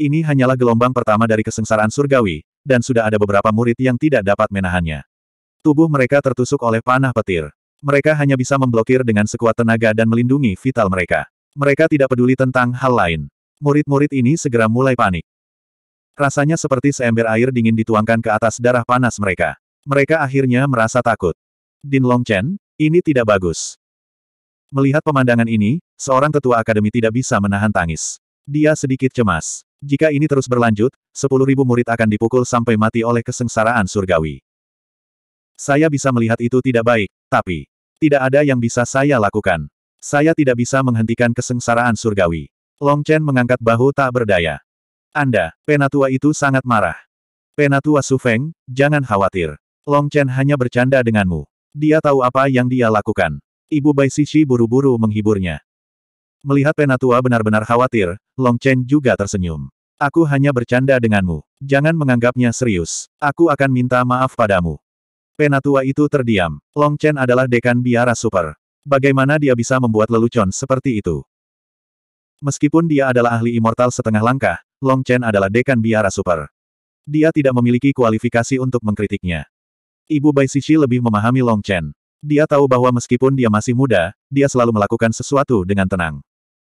ini hanyalah gelombang pertama dari kesengsaraan surgawi, dan sudah ada beberapa murid yang tidak dapat menahannya. Tubuh mereka tertusuk oleh panah petir. Mereka hanya bisa memblokir dengan sekuat tenaga dan melindungi vital mereka. Mereka tidak peduli tentang hal lain. Murid-murid ini segera mulai panik. Rasanya seperti seember air dingin dituangkan ke atas darah panas mereka. Mereka akhirnya merasa takut. Din Long Chen, ini tidak bagus. Melihat pemandangan ini, seorang tetua akademi tidak bisa menahan tangis. Dia sedikit cemas. Jika ini terus berlanjut, sepuluh ribu murid akan dipukul sampai mati oleh kesengsaraan surgawi. Saya bisa melihat itu tidak baik, tapi tidak ada yang bisa saya lakukan. Saya tidak bisa menghentikan kesengsaraan surgawi. Long Chen mengangkat bahu tak berdaya. Anda, penatua itu sangat marah. Penatua Su Feng, jangan khawatir. Long Chen hanya bercanda denganmu. Dia tahu apa yang dia lakukan. Ibu Bai Sisi buru-buru menghiburnya. Melihat Penatua benar-benar khawatir, Long Chen juga tersenyum. Aku hanya bercanda denganmu. Jangan menganggapnya serius. Aku akan minta maaf padamu. Penatua itu terdiam. Long Chen adalah dekan biara super. Bagaimana dia bisa membuat lelucon seperti itu? Meskipun dia adalah ahli immortal setengah langkah, Long Chen adalah dekan biara super. Dia tidak memiliki kualifikasi untuk mengkritiknya. Ibu Bai Sisi lebih memahami Long Chen. Dia tahu bahwa meskipun dia masih muda, dia selalu melakukan sesuatu dengan tenang.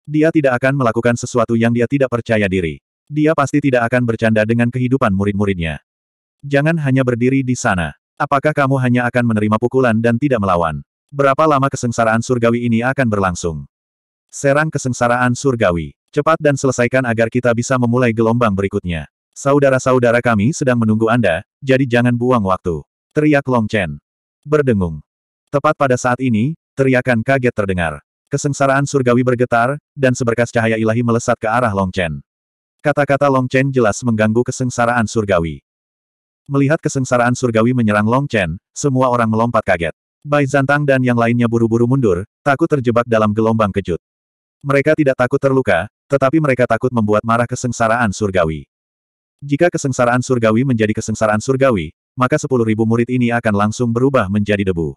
Dia tidak akan melakukan sesuatu yang dia tidak percaya diri. Dia pasti tidak akan bercanda dengan kehidupan murid-muridnya. Jangan hanya berdiri di sana. Apakah kamu hanya akan menerima pukulan dan tidak melawan? Berapa lama kesengsaraan surgawi ini akan berlangsung? Serang kesengsaraan surgawi. Cepat dan selesaikan agar kita bisa memulai gelombang berikutnya. Saudara-saudara kami sedang menunggu Anda, jadi jangan buang waktu. Teriak Long Chen. Berdengung. Tepat pada saat ini, teriakan kaget terdengar. Kesengsaraan surgawi bergetar, dan seberkas cahaya ilahi melesat ke arah Long Chen. Kata-kata Long Chen jelas mengganggu kesengsaraan surgawi. Melihat kesengsaraan surgawi menyerang Long Chen, semua orang melompat kaget. Bai Zantang dan yang lainnya buru-buru mundur, takut terjebak dalam gelombang kejut. Mereka tidak takut terluka, tetapi mereka takut membuat marah kesengsaraan surgawi. Jika kesengsaraan surgawi menjadi kesengsaraan surgawi, maka sepuluh ribu murid ini akan langsung berubah menjadi debu.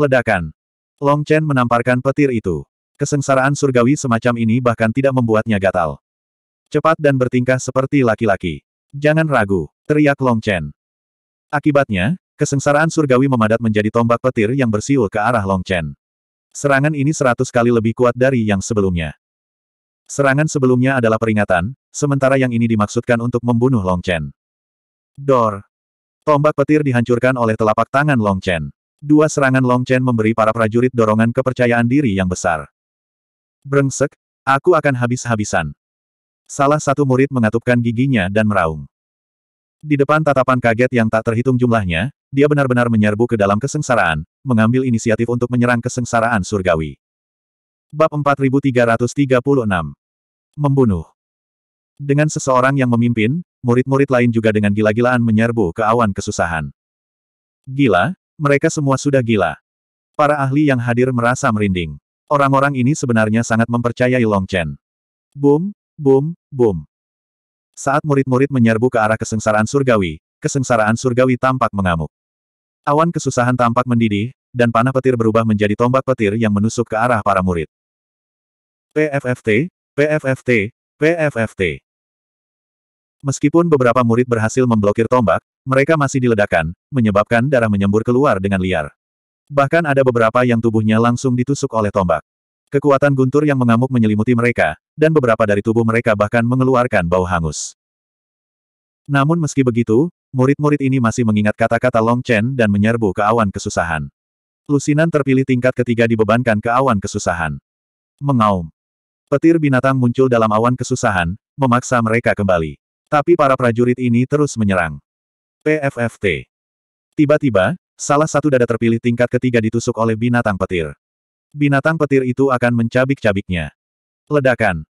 Ledakan. Long Chen menamparkan petir itu. Kesengsaraan surgawi semacam ini bahkan tidak membuatnya gatal. Cepat dan bertingkah seperti laki-laki. Jangan ragu, teriak Long Chen. Akibatnya, kesengsaraan surgawi memadat menjadi tombak petir yang bersiul ke arah Long Chen. Serangan ini seratus kali lebih kuat dari yang sebelumnya. Serangan sebelumnya adalah peringatan, sementara yang ini dimaksudkan untuk membunuh Long Chen. Dor. Tombak petir dihancurkan oleh telapak tangan Long Chen. Dua serangan Long Chen memberi para prajurit dorongan kepercayaan diri yang besar. Brengsek, aku akan habis-habisan. Salah satu murid mengatupkan giginya dan meraung. Di depan tatapan kaget yang tak terhitung jumlahnya, dia benar-benar menyerbu ke dalam kesengsaraan, mengambil inisiatif untuk menyerang kesengsaraan surgawi. Bab 4336 Membunuh Dengan seseorang yang memimpin, murid-murid lain juga dengan gila-gilaan menyerbu ke awan kesusahan. Gila, mereka semua sudah gila. Para ahli yang hadir merasa merinding. Orang-orang ini sebenarnya sangat mempercayai Long Chen. Boom, boom, boom. Saat murid-murid menyerbu ke arah kesengsaraan surgawi, kesengsaraan surgawi tampak mengamuk. Awan kesusahan tampak mendidih, dan panah petir berubah menjadi tombak petir yang menusuk ke arah para murid. PFFT, PFFT, PFFT. Meskipun beberapa murid berhasil memblokir tombak, mereka masih diledakkan, menyebabkan darah menyembur keluar dengan liar. Bahkan ada beberapa yang tubuhnya langsung ditusuk oleh tombak. Kekuatan guntur yang mengamuk menyelimuti mereka, dan beberapa dari tubuh mereka bahkan mengeluarkan bau hangus. Namun meski begitu, murid-murid ini masih mengingat kata-kata Long Chen dan menyerbu ke awan kesusahan. Lusinan terpilih tingkat ketiga dibebankan ke awan kesusahan. Mengaum. Petir binatang muncul dalam awan kesusahan, memaksa mereka kembali. Tapi para prajurit ini terus menyerang. PFFT. Tiba-tiba, salah satu dada terpilih tingkat ketiga ditusuk oleh binatang petir. Binatang petir itu akan mencabik-cabiknya. Ledakan.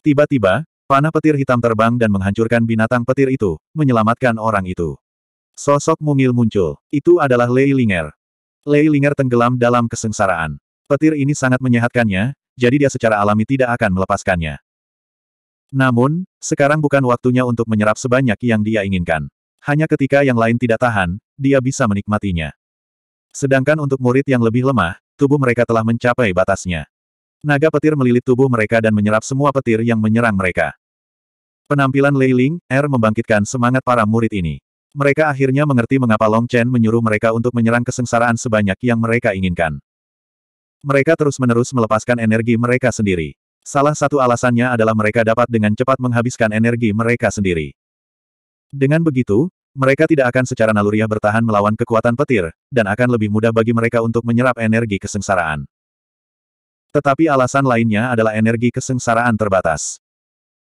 Tiba-tiba, panah petir hitam terbang dan menghancurkan binatang petir itu, menyelamatkan orang itu. Sosok mungil muncul. Itu adalah Lei Linger. Lei Linger tenggelam dalam kesengsaraan. Petir ini sangat menyehatkannya, jadi dia secara alami tidak akan melepaskannya. Namun, sekarang bukan waktunya untuk menyerap sebanyak yang dia inginkan. Hanya ketika yang lain tidak tahan, dia bisa menikmatinya. Sedangkan untuk murid yang lebih lemah, tubuh mereka telah mencapai batasnya. Naga petir melilit tubuh mereka dan menyerap semua petir yang menyerang mereka. Penampilan Lei Ling Er membangkitkan semangat para murid ini. Mereka akhirnya mengerti mengapa Long Chen menyuruh mereka untuk menyerang kesengsaraan sebanyak yang mereka inginkan. Mereka terus-menerus melepaskan energi mereka sendiri. Salah satu alasannya adalah mereka dapat dengan cepat menghabiskan energi mereka sendiri. Dengan begitu, mereka tidak akan secara naluriah bertahan melawan kekuatan petir, dan akan lebih mudah bagi mereka untuk menyerap energi kesengsaraan. Tetapi alasan lainnya adalah energi kesengsaraan terbatas.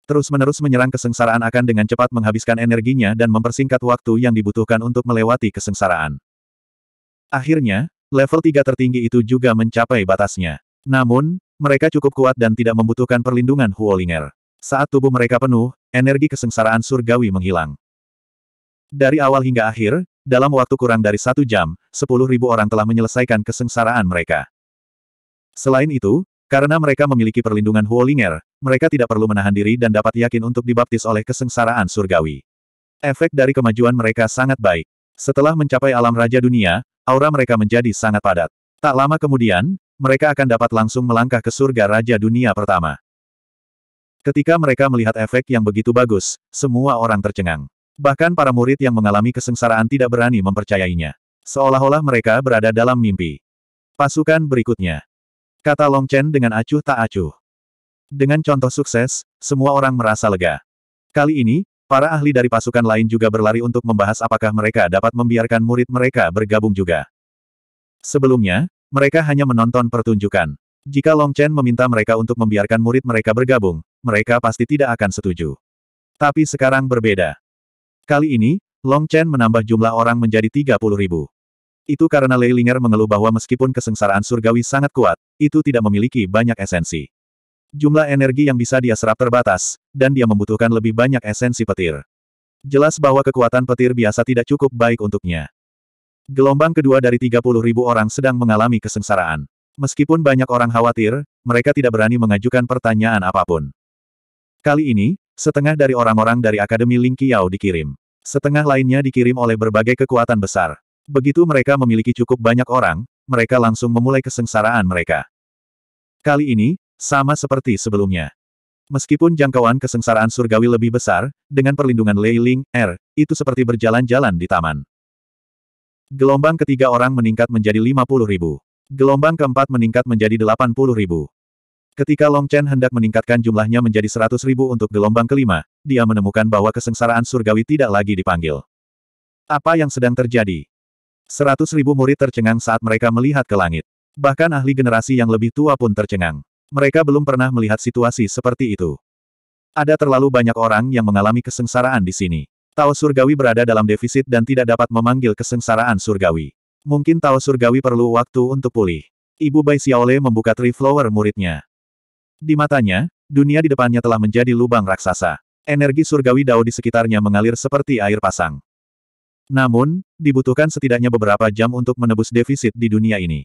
Terus-menerus menyerang kesengsaraan akan dengan cepat menghabiskan energinya dan mempersingkat waktu yang dibutuhkan untuk melewati kesengsaraan. Akhirnya, level 3 tertinggi itu juga mencapai batasnya. Namun, mereka cukup kuat dan tidak membutuhkan perlindungan Huolinger. Saat tubuh mereka penuh, energi kesengsaraan surgawi menghilang. Dari awal hingga akhir, dalam waktu kurang dari satu jam, sepuluh ribu orang telah menyelesaikan kesengsaraan mereka. Selain itu, karena mereka memiliki perlindungan Huolinger, mereka tidak perlu menahan diri dan dapat yakin untuk dibaptis oleh kesengsaraan surgawi. Efek dari kemajuan mereka sangat baik. Setelah mencapai alam Raja Dunia, aura mereka menjadi sangat padat. Tak lama kemudian, mereka akan dapat langsung melangkah ke surga Raja Dunia pertama. Ketika mereka melihat efek yang begitu bagus, semua orang tercengang. Bahkan para murid yang mengalami kesengsaraan tidak berani mempercayainya. Seolah-olah mereka berada dalam mimpi. Pasukan berikutnya. Kata Long Chen dengan acuh tak acuh. Dengan contoh sukses, semua orang merasa lega. Kali ini, para ahli dari pasukan lain juga berlari untuk membahas apakah mereka dapat membiarkan murid mereka bergabung juga. Sebelumnya, mereka hanya menonton pertunjukan. Jika Long Chen meminta mereka untuk membiarkan murid mereka bergabung, mereka pasti tidak akan setuju. Tapi sekarang berbeda. Kali ini, Long Chen menambah jumlah orang menjadi 30 ribu. Itu karena Lei Linger mengeluh bahwa meskipun kesengsaraan surgawi sangat kuat, itu tidak memiliki banyak esensi. Jumlah energi yang bisa dia serap terbatas, dan dia membutuhkan lebih banyak esensi petir. Jelas bahwa kekuatan petir biasa tidak cukup baik untuknya. Gelombang kedua dari 30 ribu orang sedang mengalami kesengsaraan. Meskipun banyak orang khawatir, mereka tidak berani mengajukan pertanyaan apapun. Kali ini, Setengah dari orang-orang dari Akademi Ling Qiao dikirim. Setengah lainnya dikirim oleh berbagai kekuatan besar. Begitu mereka memiliki cukup banyak orang, mereka langsung memulai kesengsaraan mereka. Kali ini, sama seperti sebelumnya. Meskipun jangkauan kesengsaraan surgawi lebih besar, dengan perlindungan Lei Ling, Er, itu seperti berjalan-jalan di taman. Gelombang ketiga orang meningkat menjadi 50 ribu. Gelombang keempat meningkat menjadi 80 ribu. Ketika Long Chen hendak meningkatkan jumlahnya menjadi seratus ribu untuk gelombang kelima, dia menemukan bahwa kesengsaraan surgawi tidak lagi dipanggil. Apa yang sedang terjadi? Seratus ribu murid tercengang saat mereka melihat ke langit. Bahkan ahli generasi yang lebih tua pun tercengang. Mereka belum pernah melihat situasi seperti itu. Ada terlalu banyak orang yang mengalami kesengsaraan di sini. Tao surgawi berada dalam defisit dan tidak dapat memanggil kesengsaraan surgawi. Mungkin Tao surgawi perlu waktu untuk pulih. Ibu Bai Xiaole membuka tree flower muridnya. Di matanya, dunia di depannya telah menjadi lubang raksasa. Energi surgawi Dao di sekitarnya mengalir seperti air pasang. Namun, dibutuhkan setidaknya beberapa jam untuk menebus defisit di dunia ini.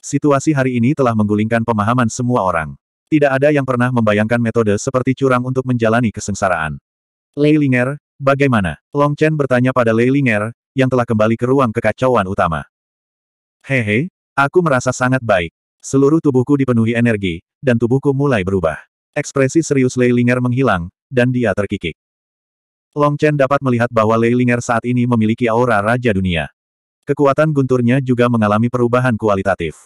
Situasi hari ini telah menggulingkan pemahaman semua orang. Tidak ada yang pernah membayangkan metode seperti curang untuk menjalani kesengsaraan. Lei Ling'er, bagaimana? Long Chen bertanya pada Lei Ling'er, yang telah kembali ke ruang kekacauan utama. Hehe, aku merasa sangat baik. Seluruh tubuhku dipenuhi energi, dan tubuhku mulai berubah. Ekspresi serius Lei Linger menghilang, dan dia terkikik. Long Chen dapat melihat bahwa Lei Linger saat ini memiliki aura Raja Dunia. Kekuatan gunturnya juga mengalami perubahan kualitatif.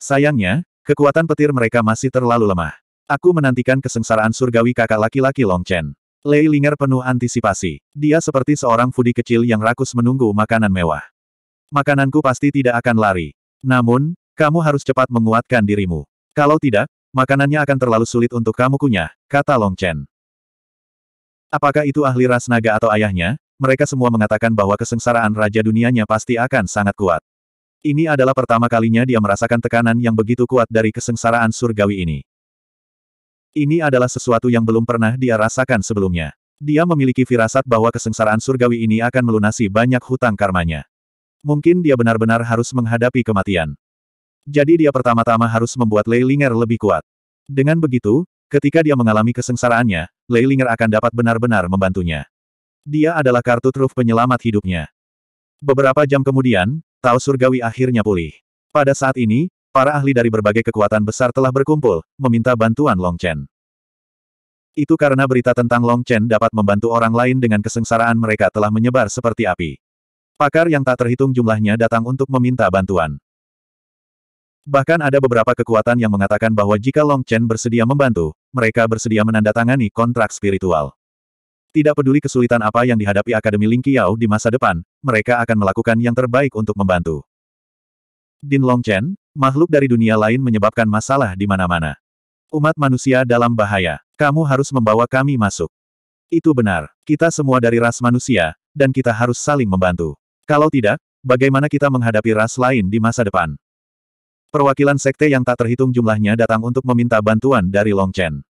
Sayangnya, kekuatan petir mereka masih terlalu lemah. Aku menantikan kesengsaraan surgawi kakak laki-laki Long Chen. Lei Linger penuh antisipasi. Dia seperti seorang fudi kecil yang rakus menunggu makanan mewah. Makananku pasti tidak akan lari. Namun, kamu harus cepat menguatkan dirimu. Kalau tidak, makanannya akan terlalu sulit untuk kamu kunyah, kata Long Chen. Apakah itu ahli ras naga atau ayahnya? Mereka semua mengatakan bahwa kesengsaraan raja dunianya pasti akan sangat kuat. Ini adalah pertama kalinya dia merasakan tekanan yang begitu kuat dari kesengsaraan surgawi ini. Ini adalah sesuatu yang belum pernah dia rasakan sebelumnya. Dia memiliki firasat bahwa kesengsaraan surgawi ini akan melunasi banyak hutang karmanya. Mungkin dia benar-benar harus menghadapi kematian. Jadi dia pertama-tama harus membuat Leilinger lebih kuat. Dengan begitu, ketika dia mengalami kesengsaraannya, Leilinger akan dapat benar-benar membantunya. Dia adalah kartu truf penyelamat hidupnya. Beberapa jam kemudian, Tao Surgawi akhirnya pulih. Pada saat ini, para ahli dari berbagai kekuatan besar telah berkumpul, meminta bantuan Long Chen. Itu karena berita tentang Long Chen dapat membantu orang lain dengan kesengsaraan mereka telah menyebar seperti api. Pakar yang tak terhitung jumlahnya datang untuk meminta bantuan. Bahkan ada beberapa kekuatan yang mengatakan bahwa jika Long Chen bersedia membantu, mereka bersedia menandatangani kontrak spiritual. Tidak peduli kesulitan apa yang dihadapi Akademi Ling Qiao di masa depan, mereka akan melakukan yang terbaik untuk membantu. Din Long Chen, makhluk dari dunia lain menyebabkan masalah di mana-mana. Umat manusia dalam bahaya. Kamu harus membawa kami masuk. Itu benar. Kita semua dari ras manusia, dan kita harus saling membantu. Kalau tidak, bagaimana kita menghadapi ras lain di masa depan? Perwakilan sekte yang tak terhitung jumlahnya datang untuk meminta bantuan dari Long Chen.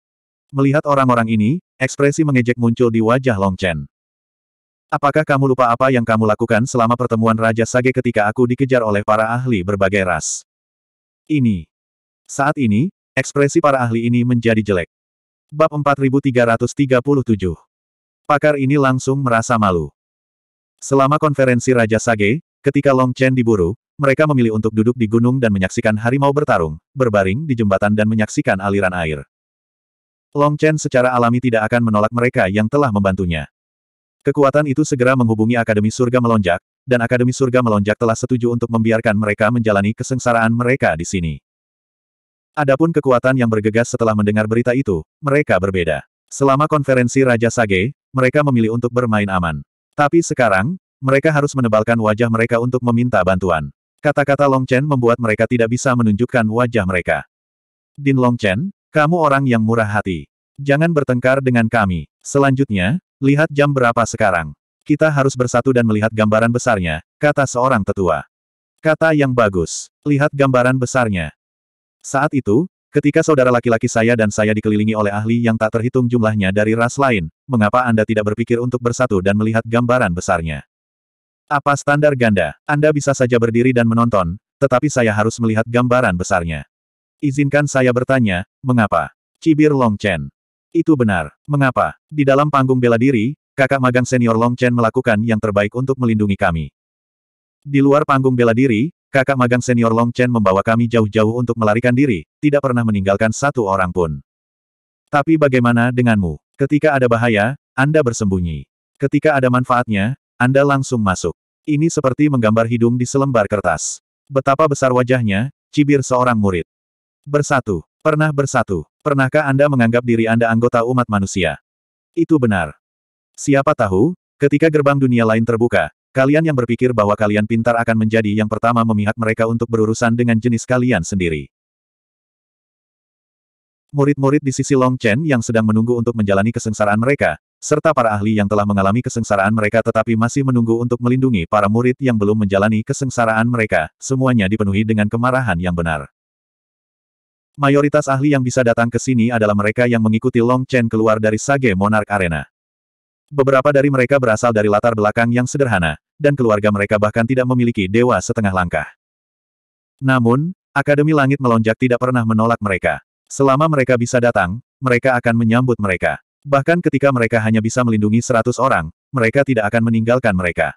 Melihat orang-orang ini, ekspresi mengejek muncul di wajah Long Chen. Apakah kamu lupa apa yang kamu lakukan selama pertemuan Raja Sage ketika aku dikejar oleh para ahli berbagai ras? Ini. Saat ini, ekspresi para ahli ini menjadi jelek. Bab 4337 Pakar ini langsung merasa malu. Selama konferensi Raja Sage, Ketika Long Chen diburu, mereka memilih untuk duduk di gunung dan menyaksikan harimau bertarung, berbaring di jembatan dan menyaksikan aliran air. Long Chen secara alami tidak akan menolak mereka yang telah membantunya. Kekuatan itu segera menghubungi Akademi Surga Melonjak, dan Akademi Surga Melonjak telah setuju untuk membiarkan mereka menjalani kesengsaraan mereka di sini. Adapun kekuatan yang bergegas setelah mendengar berita itu, mereka berbeda. Selama konferensi Raja Sage, mereka memilih untuk bermain aman. Tapi sekarang, mereka harus menebalkan wajah mereka untuk meminta bantuan. Kata-kata Long Chen membuat mereka tidak bisa menunjukkan wajah mereka. Din Long Chen, kamu orang yang murah hati. Jangan bertengkar dengan kami. Selanjutnya, lihat jam berapa sekarang. Kita harus bersatu dan melihat gambaran besarnya, kata seorang tetua. Kata yang bagus. Lihat gambaran besarnya. Saat itu, Ketika saudara laki-laki saya dan saya dikelilingi oleh ahli yang tak terhitung jumlahnya dari ras lain, mengapa Anda tidak berpikir untuk bersatu dan melihat gambaran besarnya? Apa standar ganda? Anda bisa saja berdiri dan menonton, tetapi saya harus melihat gambaran besarnya. Izinkan saya bertanya, mengapa? Cibir Long Chen. Itu benar. Mengapa? Di dalam panggung bela diri, kakak magang senior Long Chen melakukan yang terbaik untuk melindungi kami. Di luar panggung bela diri, kakak magang senior Long Chen membawa kami jauh-jauh untuk melarikan diri, tidak pernah meninggalkan satu orang pun. Tapi bagaimana denganmu? Ketika ada bahaya, Anda bersembunyi. Ketika ada manfaatnya, Anda langsung masuk. Ini seperti menggambar hidung di selembar kertas. Betapa besar wajahnya, cibir seorang murid. Bersatu. Pernah bersatu. Pernahkah Anda menganggap diri Anda anggota umat manusia? Itu benar. Siapa tahu, ketika gerbang dunia lain terbuka, kalian yang berpikir bahwa kalian pintar akan menjadi yang pertama memihak mereka untuk berurusan dengan jenis kalian sendiri. Murid-murid di sisi Long Chen yang sedang menunggu untuk menjalani kesengsaraan mereka, serta para ahli yang telah mengalami kesengsaraan mereka tetapi masih menunggu untuk melindungi para murid yang belum menjalani kesengsaraan mereka, semuanya dipenuhi dengan kemarahan yang benar. Mayoritas ahli yang bisa datang ke sini adalah mereka yang mengikuti Long Chen keluar dari Sage Monarch Arena. Beberapa dari mereka berasal dari latar belakang yang sederhana, dan keluarga mereka bahkan tidak memiliki dewa setengah langkah. Namun, Akademi Langit Melonjak tidak pernah menolak mereka. Selama mereka bisa datang, mereka akan menyambut mereka. Bahkan ketika mereka hanya bisa melindungi seratus orang, mereka tidak akan meninggalkan mereka.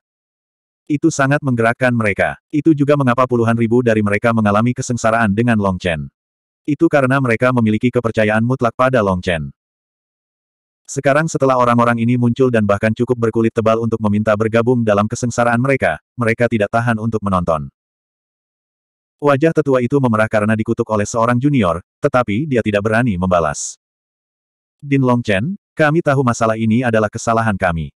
Itu sangat menggerakkan mereka. Itu juga mengapa puluhan ribu dari mereka mengalami kesengsaraan dengan Long Chen. Itu karena mereka memiliki kepercayaan mutlak pada Long Chen. Sekarang setelah orang-orang ini muncul dan bahkan cukup berkulit tebal untuk meminta bergabung dalam kesengsaraan mereka, mereka tidak tahan untuk menonton. Wajah tetua itu memerah karena dikutuk oleh seorang junior, tetapi dia tidak berani membalas. Din Long Chen, kami tahu masalah ini adalah kesalahan kami.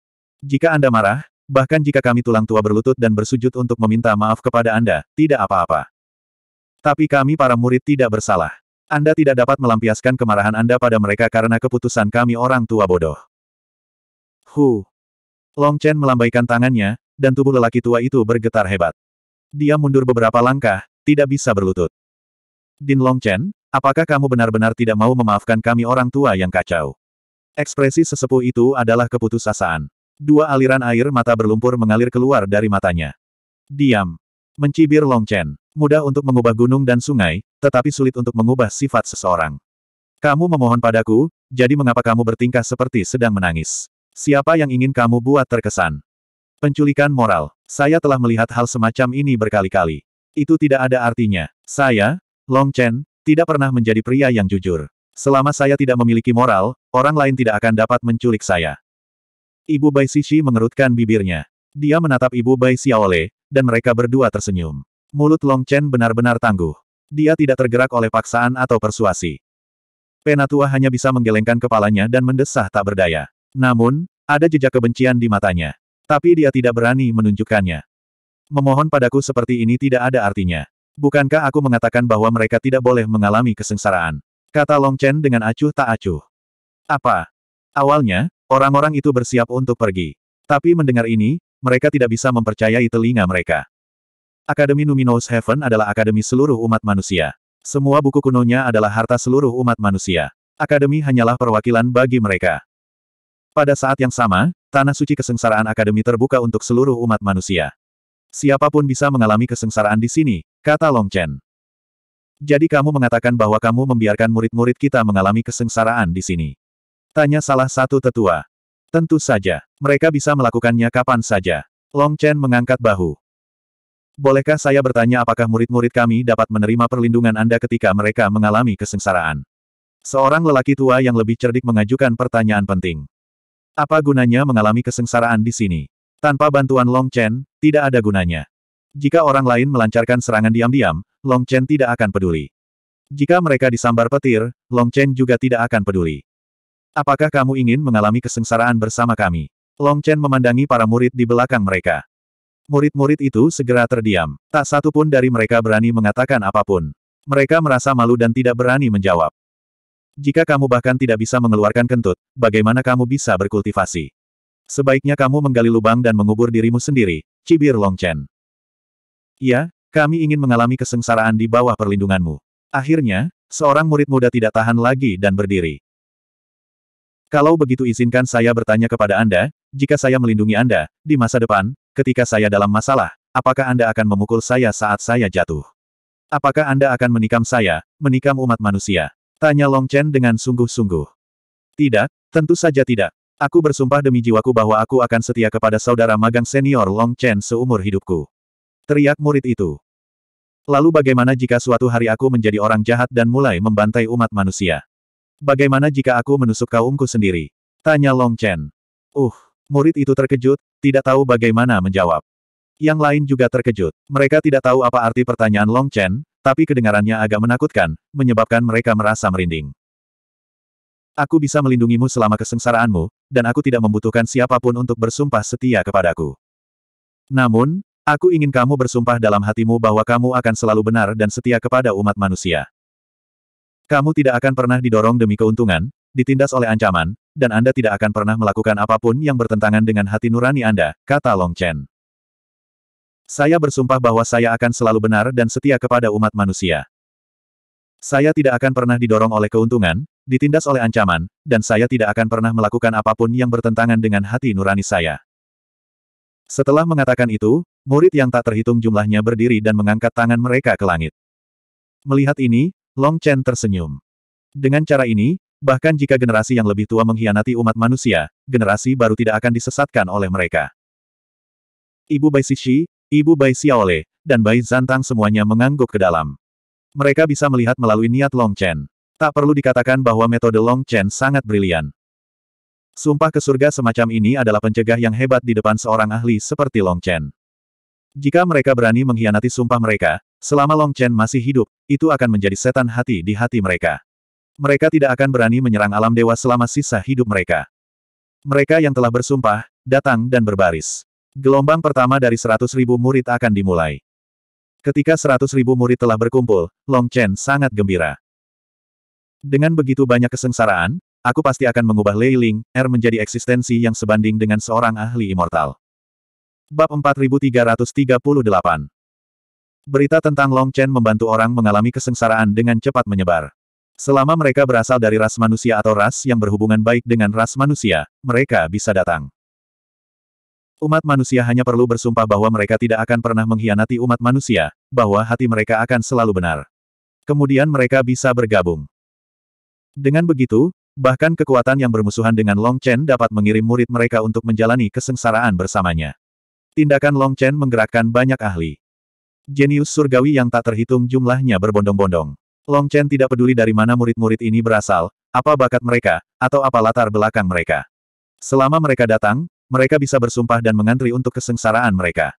Jika Anda marah, bahkan jika kami tulang tua berlutut dan bersujud untuk meminta maaf kepada Anda, tidak apa-apa. Tapi kami para murid tidak bersalah. Anda tidak dapat melampiaskan kemarahan Anda pada mereka karena keputusan kami orang tua bodoh. Hu. Long Chen melambaikan tangannya, dan tubuh lelaki tua itu bergetar hebat. Dia mundur beberapa langkah, tidak bisa berlutut. Din Long Chen, Apakah kamu benar-benar tidak mau memaafkan kami orang tua yang kacau? Ekspresi sesepuh itu adalah keputusasaan. Dua aliran air mata berlumpur mengalir keluar dari matanya. Diam. Mencibir Long Chen. Mudah untuk mengubah gunung dan sungai, tetapi sulit untuk mengubah sifat seseorang. Kamu memohon padaku, jadi mengapa kamu bertingkah seperti sedang menangis? Siapa yang ingin kamu buat terkesan? Penculikan moral. Saya telah melihat hal semacam ini berkali-kali. Itu tidak ada artinya. Saya, Long Chen, tidak pernah menjadi pria yang jujur. Selama saya tidak memiliki moral, orang lain tidak akan dapat menculik saya. Ibu Bai Sishi mengerutkan bibirnya. Dia menatap Ibu Bai Xiaole, dan mereka berdua tersenyum. Mulut Long Chen benar-benar tangguh. Dia tidak tergerak oleh paksaan atau persuasi. Penatua hanya bisa menggelengkan kepalanya dan mendesah tak berdaya. Namun, ada jejak kebencian di matanya. Tapi dia tidak berani menunjukkannya. Memohon padaku seperti ini tidak ada artinya. Bukankah aku mengatakan bahwa mereka tidak boleh mengalami kesengsaraan? Kata Long Chen dengan acuh tak acuh. Apa? Awalnya, orang-orang itu bersiap untuk pergi. Tapi mendengar ini, mereka tidak bisa mempercayai telinga mereka. Akademi Numinous Heaven adalah akademi seluruh umat manusia. Semua buku kunonya adalah harta seluruh umat manusia. Akademi hanyalah perwakilan bagi mereka. Pada saat yang sama, tanah suci kesengsaraan akademi terbuka untuk seluruh umat manusia. Siapapun bisa mengalami kesengsaraan di sini, Kata Long Chen. Jadi kamu mengatakan bahwa kamu membiarkan murid-murid kita mengalami kesengsaraan di sini. Tanya salah satu tetua. Tentu saja, mereka bisa melakukannya kapan saja. Long Chen mengangkat bahu. Bolehkah saya bertanya apakah murid-murid kami dapat menerima perlindungan Anda ketika mereka mengalami kesengsaraan? Seorang lelaki tua yang lebih cerdik mengajukan pertanyaan penting. Apa gunanya mengalami kesengsaraan di sini? Tanpa bantuan Long Chen, tidak ada gunanya. Jika orang lain melancarkan serangan diam-diam, Long Chen tidak akan peduli. Jika mereka disambar petir, Long Chen juga tidak akan peduli. Apakah kamu ingin mengalami kesengsaraan bersama kami? Long Chen memandangi para murid di belakang mereka. Murid-murid itu segera terdiam. Tak satu pun dari mereka berani mengatakan apapun. Mereka merasa malu dan tidak berani menjawab. Jika kamu bahkan tidak bisa mengeluarkan kentut, bagaimana kamu bisa berkultivasi? Sebaiknya kamu menggali lubang dan mengubur dirimu sendiri, cibir Long Chen. Ya, kami ingin mengalami kesengsaraan di bawah perlindunganmu. Akhirnya, seorang murid muda tidak tahan lagi dan berdiri. Kalau begitu izinkan saya bertanya kepada Anda, jika saya melindungi Anda, di masa depan, ketika saya dalam masalah, apakah Anda akan memukul saya saat saya jatuh? Apakah Anda akan menikam saya, menikam umat manusia? Tanya Long Chen dengan sungguh-sungguh. Tidak, tentu saja tidak. Aku bersumpah demi jiwaku bahwa aku akan setia kepada saudara magang senior Long Chen seumur hidupku. Teriak murid itu. Lalu bagaimana jika suatu hari aku menjadi orang jahat dan mulai membantai umat manusia? Bagaimana jika aku menusuk kaumku sendiri? Tanya Long Chen. Uh, murid itu terkejut, tidak tahu bagaimana menjawab. Yang lain juga terkejut. Mereka tidak tahu apa arti pertanyaan Long Chen, tapi kedengarannya agak menakutkan, menyebabkan mereka merasa merinding. Aku bisa melindungimu selama kesengsaraanmu, dan aku tidak membutuhkan siapapun untuk bersumpah setia kepadaku. Namun, Aku ingin kamu bersumpah dalam hatimu bahwa kamu akan selalu benar dan setia kepada umat manusia. Kamu tidak akan pernah didorong demi keuntungan, ditindas oleh ancaman, dan Anda tidak akan pernah melakukan apapun yang bertentangan dengan hati nurani Anda, kata Long Chen. Saya bersumpah bahwa saya akan selalu benar dan setia kepada umat manusia. Saya tidak akan pernah didorong oleh keuntungan, ditindas oleh ancaman, dan saya tidak akan pernah melakukan apapun yang bertentangan dengan hati nurani saya. Setelah mengatakan itu, murid yang tak terhitung jumlahnya berdiri dan mengangkat tangan mereka ke langit. Melihat ini, Long Chen tersenyum. Dengan cara ini, bahkan jika generasi yang lebih tua mengkhianati umat manusia, generasi baru tidak akan disesatkan oleh mereka. Ibu Bai Xixi, Ibu Bai Xiaole, dan Bai Zantang semuanya mengangguk ke dalam. Mereka bisa melihat melalui niat Long Chen. Tak perlu dikatakan bahwa metode Long Chen sangat brilian. Sumpah ke surga semacam ini adalah pencegah yang hebat di depan seorang ahli seperti Long Chen. Jika mereka berani mengkhianati sumpah mereka, selama Long Chen masih hidup, itu akan menjadi setan hati di hati mereka. Mereka tidak akan berani menyerang alam dewa selama sisa hidup mereka. Mereka yang telah bersumpah, datang dan berbaris. Gelombang pertama dari seratus ribu murid akan dimulai. Ketika seratus ribu murid telah berkumpul, Long Chen sangat gembira. Dengan begitu banyak kesengsaraan, Aku pasti akan mengubah Lei Ling, Er menjadi eksistensi yang sebanding dengan seorang ahli immortal. Bab 4338 Berita tentang Long Chen membantu orang mengalami kesengsaraan dengan cepat menyebar. Selama mereka berasal dari ras manusia atau ras yang berhubungan baik dengan ras manusia, mereka bisa datang. Umat manusia hanya perlu bersumpah bahwa mereka tidak akan pernah mengkhianati umat manusia, bahwa hati mereka akan selalu benar. Kemudian mereka bisa bergabung. Dengan begitu, Bahkan kekuatan yang bermusuhan dengan Long Chen dapat mengirim murid mereka untuk menjalani kesengsaraan bersamanya. Tindakan Long Chen menggerakkan banyak ahli. Jenius surgawi yang tak terhitung jumlahnya berbondong-bondong. Long Chen tidak peduli dari mana murid-murid ini berasal, apa bakat mereka, atau apa latar belakang mereka. Selama mereka datang, mereka bisa bersumpah dan mengantri untuk kesengsaraan mereka.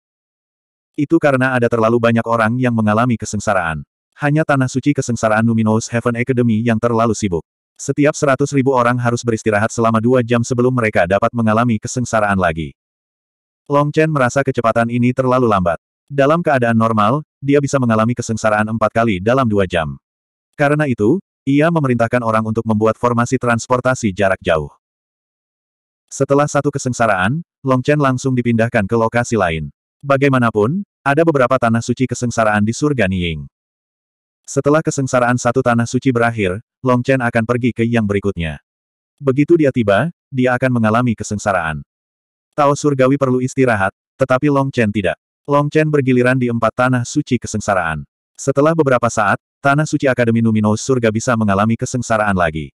Itu karena ada terlalu banyak orang yang mengalami kesengsaraan. Hanya Tanah Suci Kesengsaraan Numinous Heaven Academy yang terlalu sibuk. Setiap seratus ribu orang harus beristirahat selama dua jam sebelum mereka dapat mengalami kesengsaraan lagi. Long Chen merasa kecepatan ini terlalu lambat. Dalam keadaan normal, dia bisa mengalami kesengsaraan empat kali dalam dua jam. Karena itu, ia memerintahkan orang untuk membuat formasi transportasi jarak jauh. Setelah satu kesengsaraan, Long Chen langsung dipindahkan ke lokasi lain. Bagaimanapun, ada beberapa tanah suci kesengsaraan di surga Niying. Setelah kesengsaraan satu tanah suci berakhir, Long Chen akan pergi ke yang berikutnya. Begitu dia tiba, dia akan mengalami kesengsaraan. Tao surgawi perlu istirahat, tetapi Long Chen tidak. Long Chen bergiliran di empat tanah suci kesengsaraan. Setelah beberapa saat, tanah suci Akademi Numinous surga bisa mengalami kesengsaraan lagi.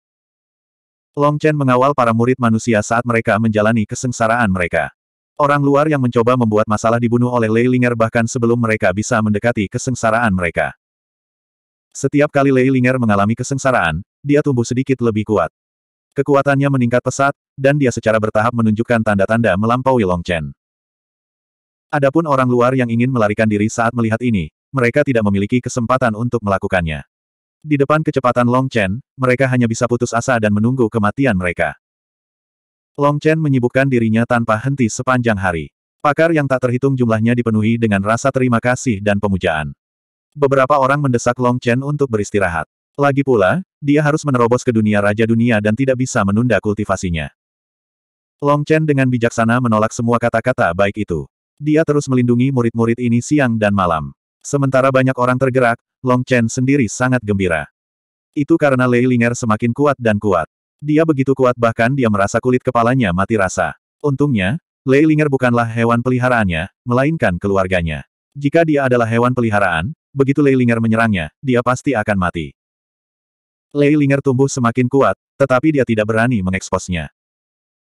Long Chen mengawal para murid manusia saat mereka menjalani kesengsaraan mereka. Orang luar yang mencoba membuat masalah dibunuh oleh Lei Linger bahkan sebelum mereka bisa mendekati kesengsaraan mereka. Setiap kali Lei Linger mengalami kesengsaraan, dia tumbuh sedikit lebih kuat. Kekuatannya meningkat pesat, dan dia secara bertahap menunjukkan tanda-tanda melampaui Long Chen. Adapun orang luar yang ingin melarikan diri saat melihat ini, mereka tidak memiliki kesempatan untuk melakukannya. Di depan kecepatan Long Chen, mereka hanya bisa putus asa dan menunggu kematian mereka. Long Chen menyibukkan dirinya tanpa henti sepanjang hari. Pakar yang tak terhitung jumlahnya dipenuhi dengan rasa terima kasih dan pemujaan beberapa orang mendesak Long Chen untuk beristirahat. Lagi pula, dia harus menerobos ke dunia Raja Dunia dan tidak bisa menunda kultivasinya. Long Chen dengan bijaksana menolak semua kata-kata baik itu. Dia terus melindungi murid-murid ini siang dan malam. Sementara banyak orang tergerak, Long Chen sendiri sangat gembira. Itu karena Lei Linger semakin kuat dan kuat. Dia begitu kuat bahkan dia merasa kulit kepalanya mati rasa. Untungnya, Lei Linger bukanlah hewan peliharaannya, melainkan keluarganya. Jika dia adalah hewan peliharaan, begitu Lei Ling'er menyerangnya, dia pasti akan mati. Lei Ling'er tumbuh semakin kuat, tetapi dia tidak berani mengeksposnya.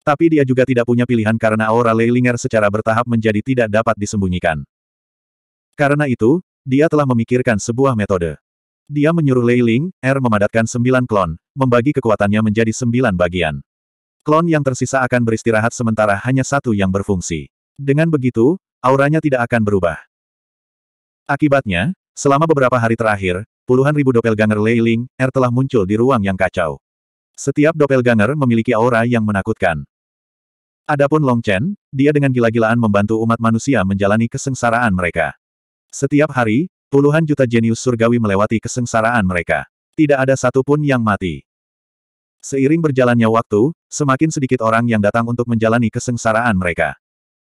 Tapi dia juga tidak punya pilihan karena aura Lei Ling'er secara bertahap menjadi tidak dapat disembunyikan. Karena itu, dia telah memikirkan sebuah metode. Dia menyuruh Lei Ling, R er memadatkan sembilan klon, membagi kekuatannya menjadi sembilan bagian. Klon yang tersisa akan beristirahat sementara hanya satu yang berfungsi. Dengan begitu, auranya tidak akan berubah. Akibatnya, Selama beberapa hari terakhir, puluhan ribu doppelganger Lei Ling, Er telah muncul di ruang yang kacau. Setiap doppelganger memiliki aura yang menakutkan. Adapun Long Chen, dia dengan gila-gilaan membantu umat manusia menjalani kesengsaraan mereka. Setiap hari, puluhan juta jenius surgawi melewati kesengsaraan mereka. Tidak ada satupun yang mati. Seiring berjalannya waktu, semakin sedikit orang yang datang untuk menjalani kesengsaraan mereka.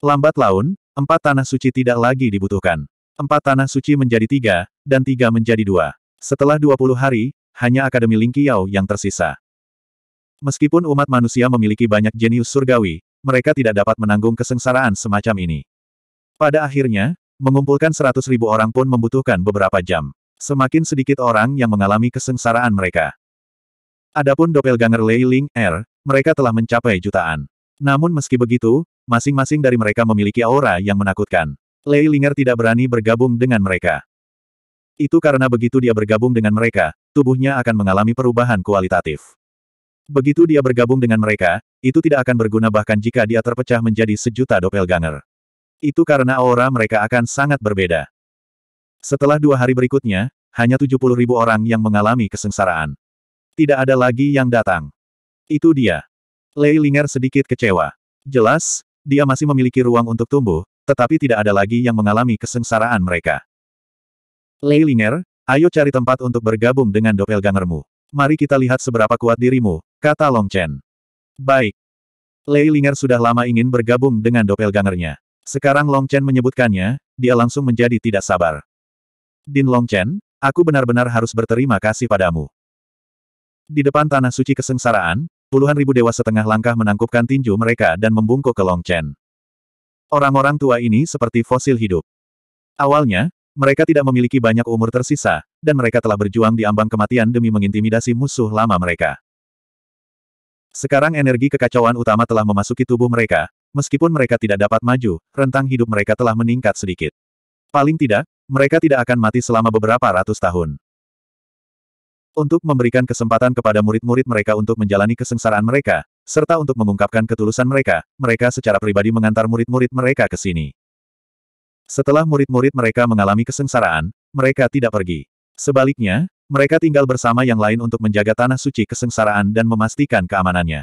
Lambat laun, empat tanah suci tidak lagi dibutuhkan. Empat tanah suci menjadi tiga, dan tiga menjadi dua. Setelah dua puluh hari, hanya Akademi Lingqiao yang tersisa. Meskipun umat manusia memiliki banyak jenius surgawi, mereka tidak dapat menanggung kesengsaraan semacam ini. Pada akhirnya, mengumpulkan seratus ribu orang pun membutuhkan beberapa jam. Semakin sedikit orang yang mengalami kesengsaraan mereka. Adapun doppelganger Lei Ling Er, mereka telah mencapai jutaan. Namun meski begitu, masing-masing dari mereka memiliki aura yang menakutkan. Lei Linger tidak berani bergabung dengan mereka. Itu karena begitu dia bergabung dengan mereka, tubuhnya akan mengalami perubahan kualitatif. Begitu dia bergabung dengan mereka, itu tidak akan berguna bahkan jika dia terpecah menjadi sejuta doppelganger. Itu karena aura mereka akan sangat berbeda. Setelah dua hari berikutnya, hanya 70 ribu orang yang mengalami kesengsaraan. Tidak ada lagi yang datang. Itu dia. Lei Linger sedikit kecewa. Jelas, dia masih memiliki ruang untuk tumbuh, tetapi tidak ada lagi yang mengalami kesengsaraan mereka. Lei Linger, ayo cari tempat untuk bergabung dengan doppelgangermu. Mari kita lihat seberapa kuat dirimu, kata Long Chen. Baik. Lei Linger sudah lama ingin bergabung dengan doppelgangernya. Sekarang Long Chen menyebutkannya, dia langsung menjadi tidak sabar. Din Long Chen, aku benar-benar harus berterima kasih padamu. Di depan tanah suci kesengsaraan, puluhan ribu dewa setengah langkah menangkupkan tinju mereka dan membungkuk ke Long Chen. Orang-orang tua ini seperti fosil hidup. Awalnya, mereka tidak memiliki banyak umur tersisa, dan mereka telah berjuang di ambang kematian demi mengintimidasi musuh lama mereka. Sekarang energi kekacauan utama telah memasuki tubuh mereka, meskipun mereka tidak dapat maju, rentang hidup mereka telah meningkat sedikit. Paling tidak, mereka tidak akan mati selama beberapa ratus tahun. Untuk memberikan kesempatan kepada murid-murid mereka untuk menjalani kesengsaraan mereka, serta untuk mengungkapkan ketulusan mereka, mereka secara pribadi mengantar murid-murid mereka ke sini. Setelah murid-murid mereka mengalami kesengsaraan, mereka tidak pergi. Sebaliknya, mereka tinggal bersama yang lain untuk menjaga tanah suci kesengsaraan dan memastikan keamanannya.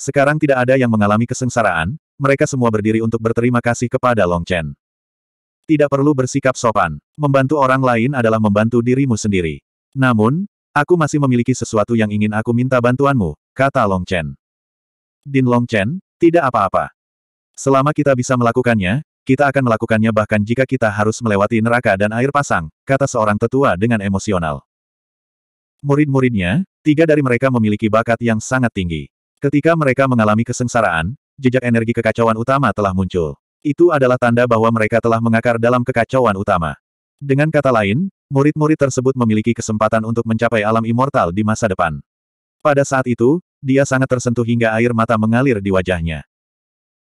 Sekarang tidak ada yang mengalami kesengsaraan, mereka semua berdiri untuk berterima kasih kepada Long Chen. Tidak perlu bersikap sopan. Membantu orang lain adalah membantu dirimu sendiri. Namun, aku masih memiliki sesuatu yang ingin aku minta bantuanmu, kata Long Chen. Din Long Chen, tidak apa-apa. Selama kita bisa melakukannya, kita akan melakukannya bahkan jika kita harus melewati neraka dan air pasang, kata seorang tetua dengan emosional. Murid-muridnya, tiga dari mereka memiliki bakat yang sangat tinggi. Ketika mereka mengalami kesengsaraan, jejak energi kekacauan utama telah muncul. Itu adalah tanda bahwa mereka telah mengakar dalam kekacauan utama. Dengan kata lain, murid-murid tersebut memiliki kesempatan untuk mencapai alam immortal di masa depan. Pada saat itu, dia sangat tersentuh hingga air mata mengalir di wajahnya.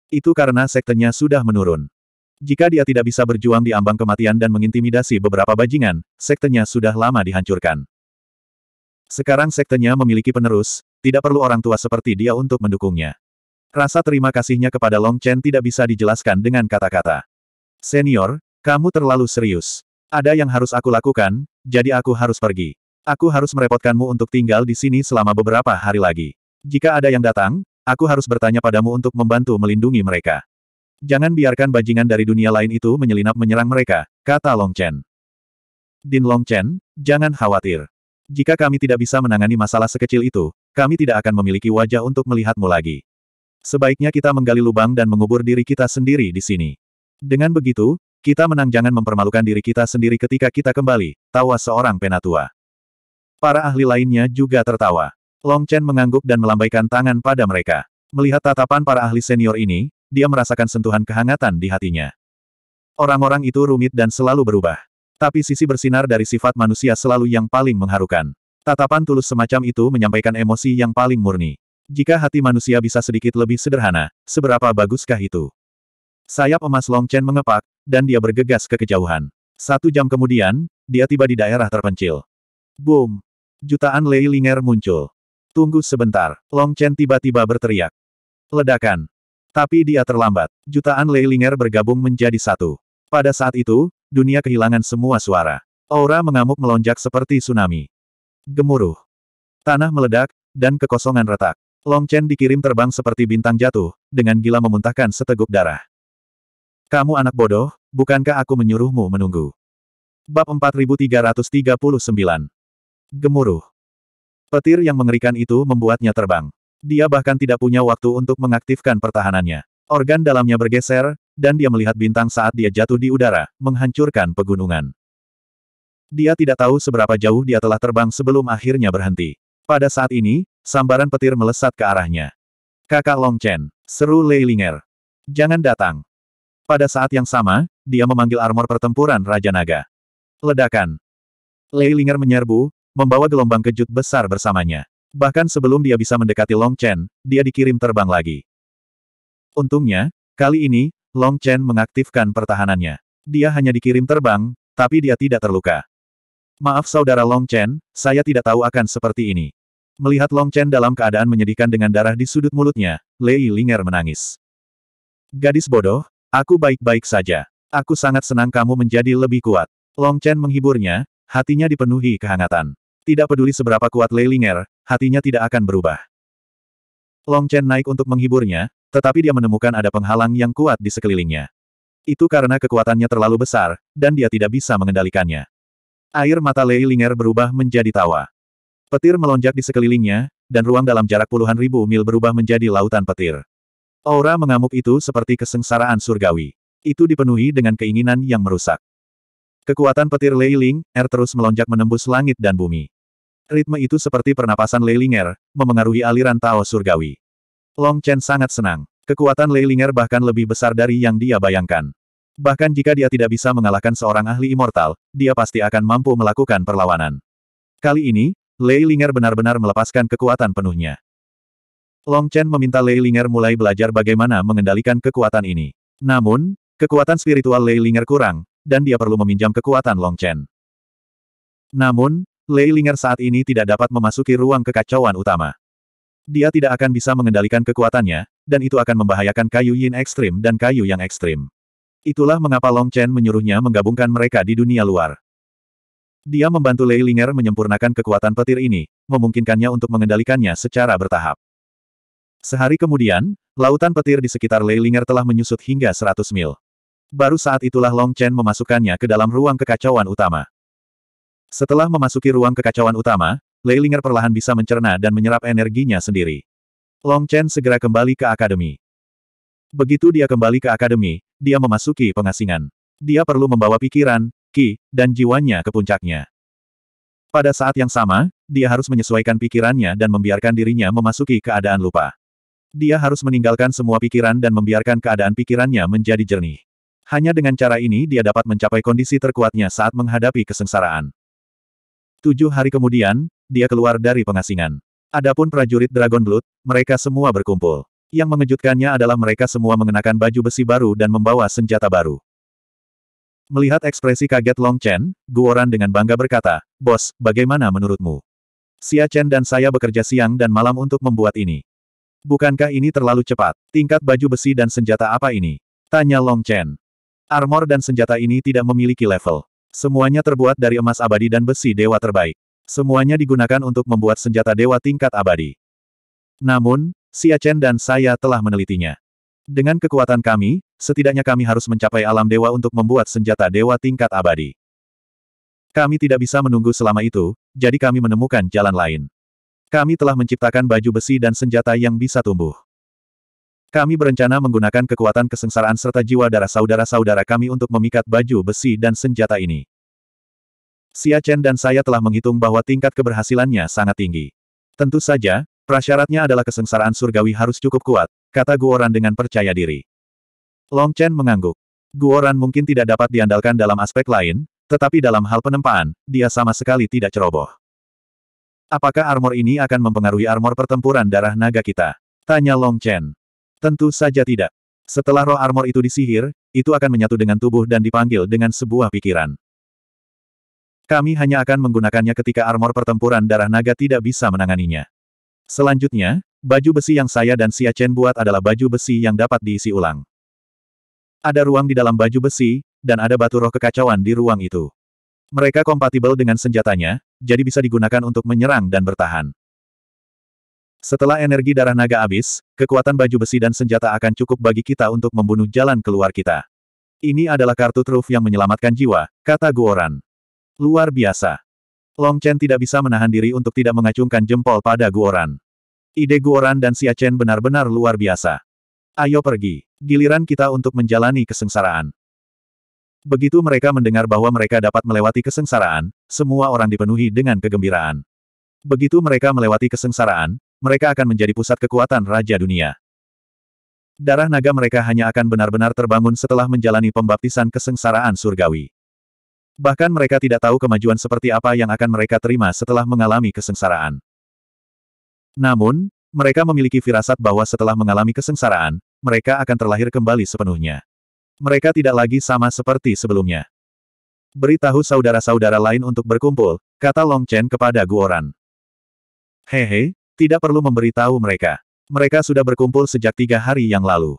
Itu karena sektenya sudah menurun. Jika dia tidak bisa berjuang di ambang kematian dan mengintimidasi beberapa bajingan, sektenya sudah lama dihancurkan. Sekarang sektenya memiliki penerus, tidak perlu orang tua seperti dia untuk mendukungnya. Rasa terima kasihnya kepada Long Chen tidak bisa dijelaskan dengan kata-kata. Senior, kamu terlalu serius. Ada yang harus aku lakukan, jadi aku harus pergi. Aku harus merepotkanmu untuk tinggal di sini selama beberapa hari lagi. Jika ada yang datang, aku harus bertanya padamu untuk membantu melindungi mereka. Jangan biarkan bajingan dari dunia lain itu menyelinap menyerang mereka, kata Long Chen. Din Long Chen, jangan khawatir. Jika kami tidak bisa menangani masalah sekecil itu, kami tidak akan memiliki wajah untuk melihatmu lagi. Sebaiknya kita menggali lubang dan mengubur diri kita sendiri di sini. Dengan begitu, kita menang jangan mempermalukan diri kita sendiri ketika kita kembali, tawa seorang penatua. Para ahli lainnya juga tertawa. Long Chen mengangguk dan melambaikan tangan pada mereka. Melihat tatapan para ahli senior ini, dia merasakan sentuhan kehangatan di hatinya. Orang-orang itu rumit dan selalu berubah. Tapi sisi bersinar dari sifat manusia selalu yang paling mengharukan. Tatapan tulus semacam itu menyampaikan emosi yang paling murni. Jika hati manusia bisa sedikit lebih sederhana, seberapa baguskah itu? Sayap emas Long Chen mengepak, dan dia bergegas ke kejauhan. Satu jam kemudian, dia tiba di daerah terpencil. Boom! Jutaan Lei Linger muncul. Tunggu sebentar, Long Chen tiba-tiba berteriak. Ledakan. Tapi dia terlambat. Jutaan Lei Linger bergabung menjadi satu. Pada saat itu, dunia kehilangan semua suara. Aura mengamuk melonjak seperti tsunami. Gemuruh. Tanah meledak, dan kekosongan retak. Long Chen dikirim terbang seperti bintang jatuh, dengan gila memuntahkan seteguk darah. Kamu anak bodoh, bukankah aku menyuruhmu menunggu? Bab 4339 Gemuruh. Petir yang mengerikan itu membuatnya terbang. Dia bahkan tidak punya waktu untuk mengaktifkan pertahanannya. Organ dalamnya bergeser, dan dia melihat bintang saat dia jatuh di udara, menghancurkan pegunungan. Dia tidak tahu seberapa jauh dia telah terbang sebelum akhirnya berhenti. Pada saat ini, sambaran petir melesat ke arahnya. Kakak Long Chen, seru Lei Ling'er. Jangan datang. Pada saat yang sama, dia memanggil armor pertempuran Raja Naga. Ledakan. Lei Ling'er menyerbu, membawa gelombang kejut besar bersamanya. Bahkan sebelum dia bisa mendekati Long Chen, dia dikirim terbang lagi. Untungnya, kali ini, Long Chen mengaktifkan pertahanannya. Dia hanya dikirim terbang, tapi dia tidak terluka. Maaf saudara Long Chen, saya tidak tahu akan seperti ini. Melihat Long Chen dalam keadaan menyedihkan dengan darah di sudut mulutnya, Lei Linger menangis. Gadis bodoh, aku baik-baik saja. Aku sangat senang kamu menjadi lebih kuat. Long Chen menghiburnya, hatinya dipenuhi kehangatan. Tidak peduli seberapa kuat Lei Ling'er, hatinya tidak akan berubah. Long Chen naik untuk menghiburnya, tetapi dia menemukan ada penghalang yang kuat di sekelilingnya. Itu karena kekuatannya terlalu besar, dan dia tidak bisa mengendalikannya. Air mata Lei Ling'er berubah menjadi tawa. Petir melonjak di sekelilingnya, dan ruang dalam jarak puluhan ribu mil berubah menjadi lautan petir. Aura mengamuk itu seperti kesengsaraan surgawi. Itu dipenuhi dengan keinginan yang merusak. Kekuatan petir Lei Ling, Er terus melonjak menembus langit dan bumi. Ritme itu seperti pernapasan Lei Ling Er, memengaruhi aliran Tao Surgawi. Long Chen sangat senang. Kekuatan Lei Ling Er bahkan lebih besar dari yang dia bayangkan. Bahkan jika dia tidak bisa mengalahkan seorang ahli immortal, dia pasti akan mampu melakukan perlawanan. Kali ini, Lei Linger benar-benar melepaskan kekuatan penuhnya. Long Chen meminta Lei Linger mulai belajar bagaimana mengendalikan kekuatan ini. Namun, kekuatan spiritual Lei Linger kurang, dan dia perlu meminjam kekuatan Long Chen. Namun, Lei Linger saat ini tidak dapat memasuki ruang kekacauan utama. Dia tidak akan bisa mengendalikan kekuatannya, dan itu akan membahayakan kayu yin ekstrim dan kayu yang ekstrim. Itulah mengapa Long Chen menyuruhnya menggabungkan mereka di dunia luar. Dia membantu Lei Linger menyempurnakan kekuatan petir ini, memungkinkannya untuk mengendalikannya secara bertahap. Sehari kemudian, lautan petir di sekitar Lei Linger telah menyusut hingga 100 mil. Baru saat itulah Long Chen memasukkannya ke dalam ruang kekacauan utama. Setelah memasuki ruang kekacauan utama, Leilinger perlahan bisa mencerna dan menyerap energinya sendiri. Long Chen segera kembali ke akademi. Begitu dia kembali ke akademi, dia memasuki pengasingan. Dia perlu membawa pikiran, ki, dan jiwanya ke puncaknya. Pada saat yang sama, dia harus menyesuaikan pikirannya dan membiarkan dirinya memasuki keadaan lupa. Dia harus meninggalkan semua pikiran dan membiarkan keadaan pikirannya menjadi jernih. Hanya dengan cara ini dia dapat mencapai kondisi terkuatnya saat menghadapi kesengsaraan. Tujuh hari kemudian, dia keluar dari pengasingan. Adapun prajurit Dragon Blood, mereka semua berkumpul. Yang mengejutkannya adalah mereka semua mengenakan baju besi baru dan membawa senjata baru. Melihat ekspresi kaget Long Chen, Guoran dengan bangga berkata, Bos, bagaimana menurutmu? Xia Chen dan saya bekerja siang dan malam untuk membuat ini. Bukankah ini terlalu cepat? Tingkat baju besi dan senjata apa ini? Tanya Long Chen. Armor dan senjata ini tidak memiliki level. Semuanya terbuat dari emas abadi dan besi dewa terbaik. Semuanya digunakan untuk membuat senjata dewa tingkat abadi. Namun, Xia Chen dan saya telah menelitinya. Dengan kekuatan kami, setidaknya kami harus mencapai alam dewa untuk membuat senjata dewa tingkat abadi. Kami tidak bisa menunggu selama itu, jadi kami menemukan jalan lain. Kami telah menciptakan baju besi dan senjata yang bisa tumbuh. Kami berencana menggunakan kekuatan kesengsaraan serta jiwa darah saudara-saudara kami untuk memikat baju besi dan senjata ini. Xia Chen dan saya telah menghitung bahwa tingkat keberhasilannya sangat tinggi. Tentu saja, prasyaratnya adalah kesengsaraan surgawi harus cukup kuat, kata Guoran dengan percaya diri. Long Chen mengangguk. Guoran mungkin tidak dapat diandalkan dalam aspek lain, tetapi dalam hal penempaan, dia sama sekali tidak ceroboh. Apakah armor ini akan mempengaruhi armor pertempuran darah naga kita? Tanya Long Chen. Tentu saja tidak. Setelah roh armor itu disihir, itu akan menyatu dengan tubuh dan dipanggil dengan sebuah pikiran. Kami hanya akan menggunakannya ketika armor pertempuran darah naga tidak bisa menanganinya. Selanjutnya, baju besi yang saya dan Xia Chen buat adalah baju besi yang dapat diisi ulang. Ada ruang di dalam baju besi, dan ada batu roh kekacauan di ruang itu. Mereka kompatibel dengan senjatanya, jadi bisa digunakan untuk menyerang dan bertahan. Setelah energi darah naga habis, kekuatan baju besi dan senjata akan cukup bagi kita untuk membunuh jalan keluar kita. Ini adalah kartu truf yang menyelamatkan jiwa, kata Guoran. Luar biasa. Long Chen tidak bisa menahan diri untuk tidak mengacungkan jempol pada Guoran. Ide Guoran dan Xia Chen benar-benar luar biasa. Ayo pergi. Giliran kita untuk menjalani kesengsaraan. Begitu mereka mendengar bahwa mereka dapat melewati kesengsaraan, semua orang dipenuhi dengan kegembiraan. Begitu mereka melewati kesengsaraan, mereka akan menjadi pusat kekuatan Raja Dunia. Darah naga mereka hanya akan benar-benar terbangun setelah menjalani pembaptisan kesengsaraan surgawi. Bahkan mereka tidak tahu kemajuan seperti apa yang akan mereka terima setelah mengalami kesengsaraan. Namun, mereka memiliki firasat bahwa setelah mengalami kesengsaraan, mereka akan terlahir kembali sepenuhnya. Mereka tidak lagi sama seperti sebelumnya. Beritahu saudara-saudara lain untuk berkumpul, kata Long Chen kepada Guoran. Hehe, tidak perlu memberitahu mereka. Mereka sudah berkumpul sejak tiga hari yang lalu.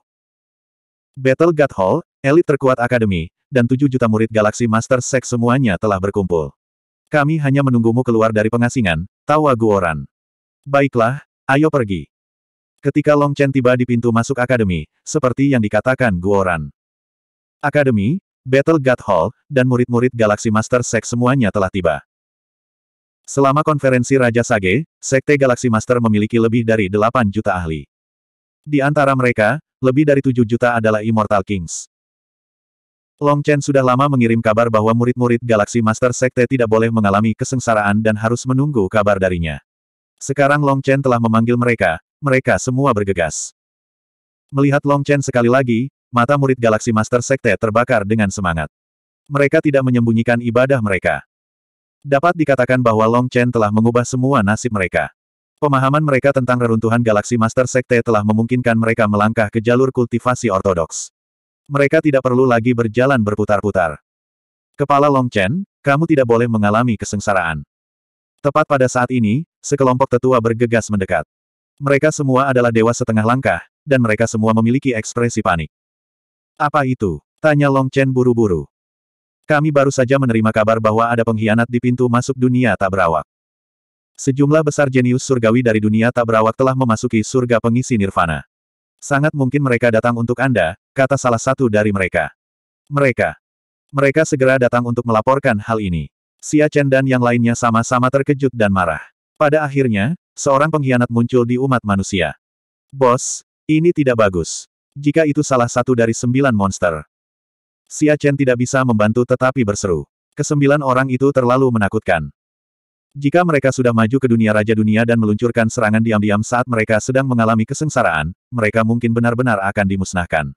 Battle God Hall, elit terkuat akademi, dan tujuh juta murid galaksi Master Sex semuanya telah berkumpul. Kami hanya menunggumu keluar dari pengasingan, tawa Guoran. Baiklah, ayo pergi. Ketika Long Chen tiba di pintu masuk akademi, seperti yang dikatakan Guoran. Akademi, Battle God Hall, dan murid-murid galaksi Master Sex semuanya telah tiba. Selama konferensi Raja Sage, Sekte Galaksi Master memiliki lebih dari 8 juta ahli. Di antara mereka, lebih dari 7 juta adalah Immortal Kings. Long Chen sudah lama mengirim kabar bahwa murid-murid Galaksi Master Sekte tidak boleh mengalami kesengsaraan dan harus menunggu kabar darinya. Sekarang Long Chen telah memanggil mereka, mereka semua bergegas. Melihat Long Chen sekali lagi, mata murid Galaksi Master Sekte terbakar dengan semangat. Mereka tidak menyembunyikan ibadah mereka. Dapat dikatakan bahwa Long Chen telah mengubah semua nasib mereka. Pemahaman mereka tentang reruntuhan galaksi Master Sekte telah memungkinkan mereka melangkah ke jalur kultivasi ortodoks. Mereka tidak perlu lagi berjalan berputar-putar. Kepala Long Chen, kamu tidak boleh mengalami kesengsaraan. Tepat pada saat ini, sekelompok tetua bergegas mendekat. Mereka semua adalah dewa setengah langkah, dan mereka semua memiliki ekspresi panik. Apa itu? Tanya Long Chen buru-buru. Kami baru saja menerima kabar bahwa ada pengkhianat di pintu masuk dunia tak berawak. Sejumlah besar jenius surgawi dari dunia tak berawak telah memasuki surga pengisi nirvana. Sangat mungkin mereka datang untuk Anda, kata salah satu dari mereka. Mereka. Mereka segera datang untuk melaporkan hal ini. Xia Chen dan yang lainnya sama-sama terkejut dan marah. Pada akhirnya, seorang pengkhianat muncul di umat manusia. Bos, ini tidak bagus. Jika itu salah satu dari sembilan monster, Xia Chen tidak bisa membantu tetapi berseru. Kesembilan orang itu terlalu menakutkan. Jika mereka sudah maju ke dunia Raja Dunia dan meluncurkan serangan diam-diam saat mereka sedang mengalami kesengsaraan, mereka mungkin benar-benar akan dimusnahkan.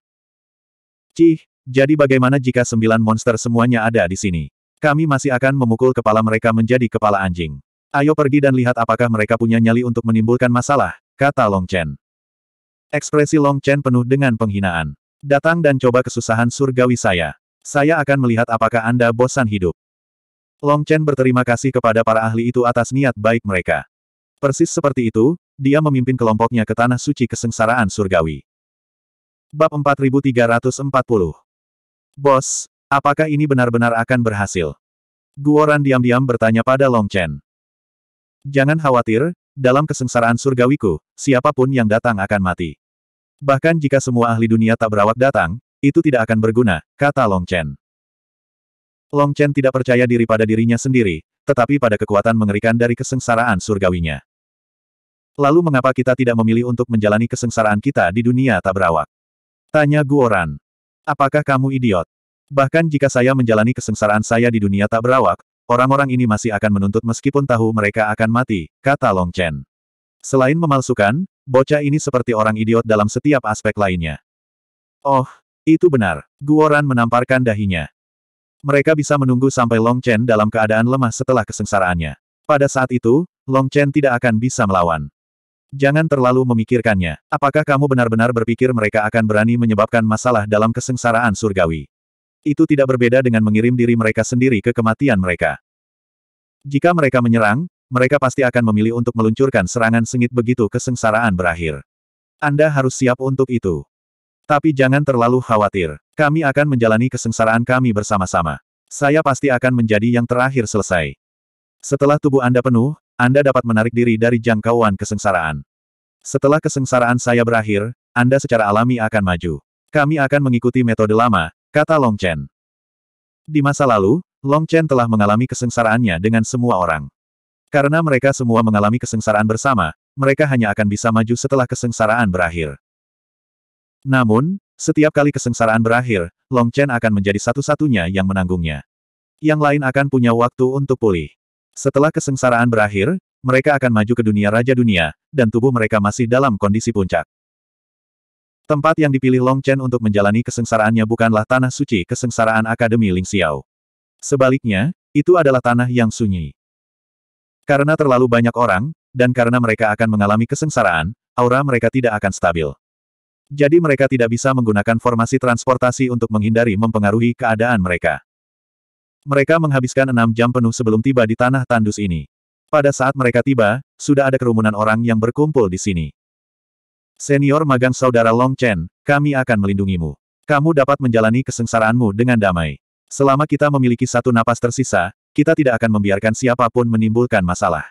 Cih, jadi bagaimana jika sembilan monster semuanya ada di sini? Kami masih akan memukul kepala mereka menjadi kepala anjing. Ayo pergi dan lihat apakah mereka punya nyali untuk menimbulkan masalah, kata Long Chen. Ekspresi Long Chen penuh dengan penghinaan. Datang dan coba kesusahan surgawi saya. Saya akan melihat apakah Anda bosan hidup. Long Chen berterima kasih kepada para ahli itu atas niat baik mereka. Persis seperti itu, dia memimpin kelompoknya ke Tanah Suci Kesengsaraan Surgawi. Bab 4340 Bos, apakah ini benar-benar akan berhasil? Guoran diam-diam bertanya pada Long Chen. Jangan khawatir, dalam kesengsaraan surgawiku, siapapun yang datang akan mati. Bahkan jika semua ahli dunia tak berawat datang, itu tidak akan berguna, kata Long Chen. Long Chen tidak percaya diri pada dirinya sendiri, tetapi pada kekuatan mengerikan dari kesengsaraan surgawinya. Lalu mengapa kita tidak memilih untuk menjalani kesengsaraan kita di dunia tak berawak? Tanya Guoran. Apakah kamu idiot? Bahkan jika saya menjalani kesengsaraan saya di dunia tak berawak, orang-orang ini masih akan menuntut meskipun tahu mereka akan mati, kata Long Chen. Selain memalsukan, bocah ini seperti orang idiot dalam setiap aspek lainnya. Oh, itu benar. Guoran menamparkan dahinya. Mereka bisa menunggu sampai Long Chen dalam keadaan lemah setelah kesengsaraannya. Pada saat itu, Long Chen tidak akan bisa melawan. Jangan terlalu memikirkannya. Apakah kamu benar-benar berpikir mereka akan berani menyebabkan masalah dalam kesengsaraan surgawi? Itu tidak berbeda dengan mengirim diri mereka sendiri ke kematian mereka. Jika mereka menyerang, mereka pasti akan memilih untuk meluncurkan serangan sengit begitu kesengsaraan berakhir. Anda harus siap untuk itu. Tapi jangan terlalu khawatir. Kami akan menjalani kesengsaraan kami bersama-sama. Saya pasti akan menjadi yang terakhir selesai. Setelah tubuh Anda penuh, Anda dapat menarik diri dari jangkauan kesengsaraan. Setelah kesengsaraan saya berakhir, Anda secara alami akan maju. Kami akan mengikuti metode lama, kata Long Chen. Di masa lalu, Long Chen telah mengalami kesengsaraannya dengan semua orang. Karena mereka semua mengalami kesengsaraan bersama, mereka hanya akan bisa maju setelah kesengsaraan berakhir. Namun, setiap kali kesengsaraan berakhir, Long Chen akan menjadi satu-satunya yang menanggungnya. Yang lain akan punya waktu untuk pulih. Setelah kesengsaraan berakhir, mereka akan maju ke dunia Raja Dunia, dan tubuh mereka masih dalam kondisi puncak. Tempat yang dipilih Long Chen untuk menjalani kesengsaraannya bukanlah tanah suci kesengsaraan Akademi Ling Xiao. Sebaliknya, itu adalah tanah yang sunyi. Karena terlalu banyak orang, dan karena mereka akan mengalami kesengsaraan, aura mereka tidak akan stabil. Jadi mereka tidak bisa menggunakan formasi transportasi untuk menghindari mempengaruhi keadaan mereka. Mereka menghabiskan enam jam penuh sebelum tiba di tanah tandus ini. Pada saat mereka tiba, sudah ada kerumunan orang yang berkumpul di sini. Senior magang saudara Long Chen, kami akan melindungimu. Kamu dapat menjalani kesengsaraanmu dengan damai. Selama kita memiliki satu napas tersisa, kita tidak akan membiarkan siapapun menimbulkan masalah.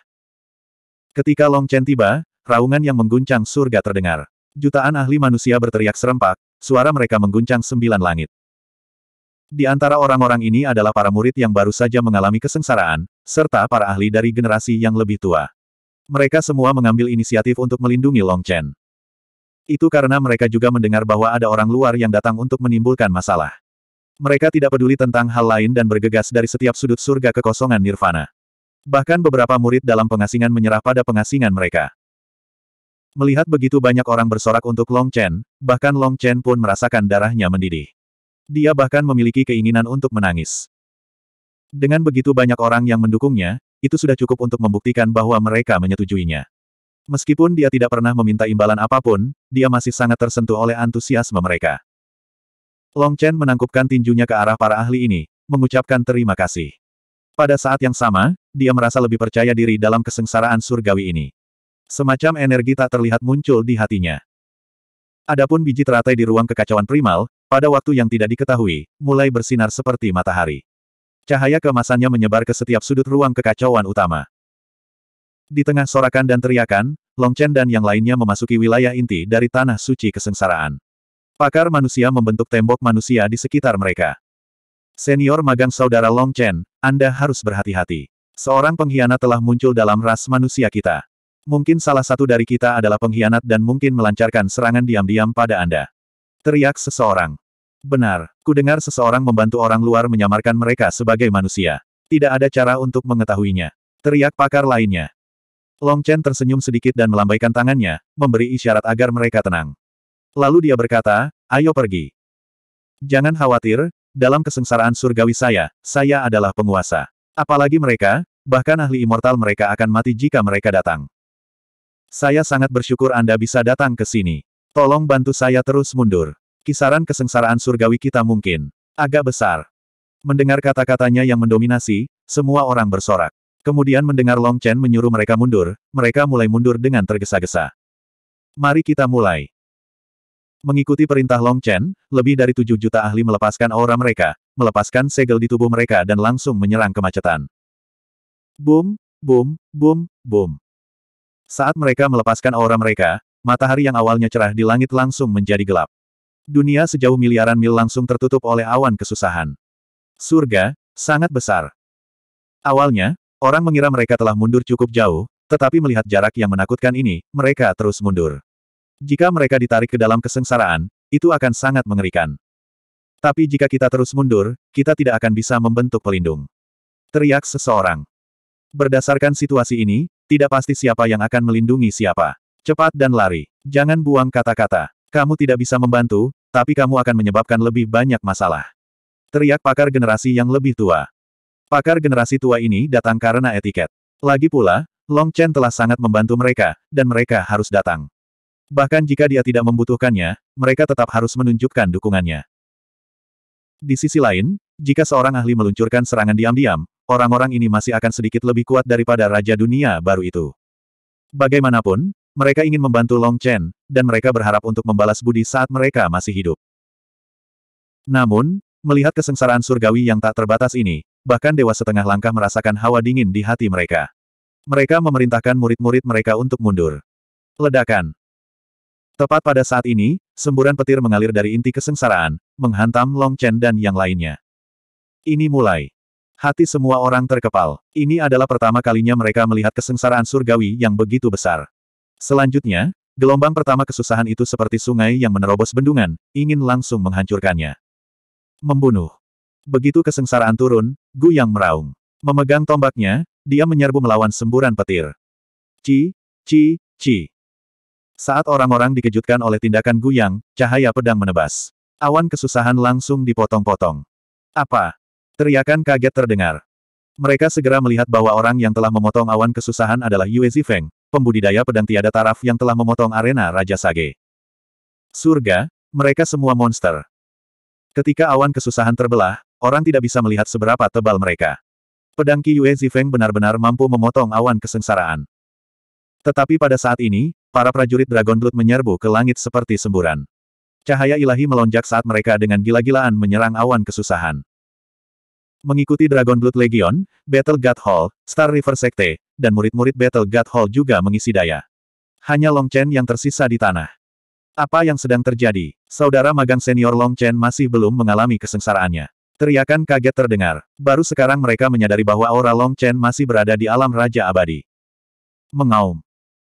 Ketika Long Chen tiba, raungan yang mengguncang surga terdengar. Jutaan ahli manusia berteriak serempak, suara mereka mengguncang sembilan langit. Di antara orang-orang ini adalah para murid yang baru saja mengalami kesengsaraan, serta para ahli dari generasi yang lebih tua. Mereka semua mengambil inisiatif untuk melindungi Long Chen. Itu karena mereka juga mendengar bahwa ada orang luar yang datang untuk menimbulkan masalah. Mereka tidak peduli tentang hal lain dan bergegas dari setiap sudut surga kekosongan nirvana. Bahkan beberapa murid dalam pengasingan menyerah pada pengasingan mereka. Melihat begitu banyak orang bersorak untuk Long Chen, bahkan Long Chen pun merasakan darahnya mendidih. Dia bahkan memiliki keinginan untuk menangis. Dengan begitu banyak orang yang mendukungnya, itu sudah cukup untuk membuktikan bahwa mereka menyetujuinya. Meskipun dia tidak pernah meminta imbalan apapun, dia masih sangat tersentuh oleh antusiasme mereka. Long Chen menangkupkan tinjunya ke arah para ahli ini, mengucapkan terima kasih. Pada saat yang sama, dia merasa lebih percaya diri dalam kesengsaraan surgawi ini. Semacam energi tak terlihat muncul di hatinya. Adapun biji teratai di ruang kekacauan primal, pada waktu yang tidak diketahui, mulai bersinar seperti matahari. Cahaya kemasannya menyebar ke setiap sudut ruang kekacauan utama. Di tengah sorakan dan teriakan, Long Chen dan yang lainnya memasuki wilayah inti dari Tanah Suci Kesengsaraan. Pakar manusia membentuk tembok manusia di sekitar mereka. Senior magang saudara Long Chen, Anda harus berhati-hati. Seorang pengkhianat telah muncul dalam ras manusia kita. Mungkin salah satu dari kita adalah pengkhianat dan mungkin melancarkan serangan diam-diam pada Anda. Teriak seseorang. Benar, ku dengar seseorang membantu orang luar menyamarkan mereka sebagai manusia. Tidak ada cara untuk mengetahuinya. Teriak pakar lainnya. Long Chen tersenyum sedikit dan melambaikan tangannya, memberi isyarat agar mereka tenang. Lalu dia berkata, ayo pergi. Jangan khawatir, dalam kesengsaraan surgawi saya, saya adalah penguasa. Apalagi mereka, bahkan ahli immortal mereka akan mati jika mereka datang. Saya sangat bersyukur Anda bisa datang ke sini. Tolong bantu saya terus mundur. Kisaran kesengsaraan surgawi kita mungkin agak besar. Mendengar kata-katanya yang mendominasi, semua orang bersorak. Kemudian mendengar Long Chen menyuruh mereka mundur, mereka mulai mundur dengan tergesa-gesa. Mari kita mulai. Mengikuti perintah Long Chen, lebih dari tujuh juta ahli melepaskan aura mereka, melepaskan segel di tubuh mereka dan langsung menyerang kemacetan. Boom, boom, boom, boom. Saat mereka melepaskan aura mereka, matahari yang awalnya cerah di langit langsung menjadi gelap. Dunia sejauh miliaran mil langsung tertutup oleh awan kesusahan. Surga, sangat besar. Awalnya, orang mengira mereka telah mundur cukup jauh, tetapi melihat jarak yang menakutkan ini, mereka terus mundur. Jika mereka ditarik ke dalam kesengsaraan, itu akan sangat mengerikan. Tapi jika kita terus mundur, kita tidak akan bisa membentuk pelindung. Teriak seseorang. Berdasarkan situasi ini, tidak pasti siapa yang akan melindungi siapa. Cepat dan lari. Jangan buang kata-kata. Kamu tidak bisa membantu, tapi kamu akan menyebabkan lebih banyak masalah. Teriak pakar generasi yang lebih tua. Pakar generasi tua ini datang karena etiket. Lagi pula, Long Chen telah sangat membantu mereka, dan mereka harus datang. Bahkan jika dia tidak membutuhkannya, mereka tetap harus menunjukkan dukungannya. Di sisi lain, jika seorang ahli meluncurkan serangan diam-diam, orang-orang ini masih akan sedikit lebih kuat daripada Raja Dunia baru itu. Bagaimanapun, mereka ingin membantu Long Chen, dan mereka berharap untuk membalas budi saat mereka masih hidup. Namun, melihat kesengsaraan surgawi yang tak terbatas ini, bahkan Dewa Setengah Langkah merasakan hawa dingin di hati mereka. Mereka memerintahkan murid-murid mereka untuk mundur. Ledakan. Tepat pada saat ini, semburan petir mengalir dari inti kesengsaraan, menghantam Long Chen dan yang lainnya. Ini mulai. Hati semua orang terkepal. Ini adalah pertama kalinya mereka melihat kesengsaraan surgawi yang begitu besar. Selanjutnya, gelombang pertama kesusahan itu seperti sungai yang menerobos bendungan, ingin langsung menghancurkannya. Membunuh. Begitu kesengsaraan turun, Gu Yang meraung. Memegang tombaknya, dia menyerbu melawan semburan petir. Ci, ci, ci. Saat orang-orang dikejutkan oleh tindakan Guyang, cahaya pedang menebas. Awan kesusahan langsung dipotong-potong. Apa? Teriakan kaget terdengar. Mereka segera melihat bahwa orang yang telah memotong awan kesusahan adalah Yue Zifeng, pembudidaya pedang tiada taraf yang telah memotong arena Raja Sage. Surga, mereka semua monster. Ketika awan kesusahan terbelah, orang tidak bisa melihat seberapa tebal mereka. Pedang Qi Yue Zifeng benar-benar mampu memotong awan kesengsaraan. Tetapi pada saat ini, Para prajurit Dragon Blood menyerbu ke langit seperti semburan. Cahaya ilahi melonjak saat mereka dengan gila-gilaan menyerang awan kesusahan. Mengikuti Dragon Blood Legion, Battle God Hall, Star River Sekte, dan murid-murid Battle God Hall juga mengisi daya. Hanya Long Chen yang tersisa di tanah. Apa yang sedang terjadi? Saudara magang senior Long Chen masih belum mengalami kesengsaraannya. Teriakan kaget terdengar. Baru sekarang mereka menyadari bahwa aura Long Chen masih berada di alam Raja Abadi. Mengaum.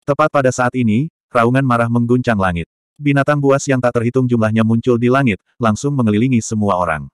Tepat pada saat ini, raungan marah mengguncang langit. Binatang buas yang tak terhitung jumlahnya muncul di langit, langsung mengelilingi semua orang.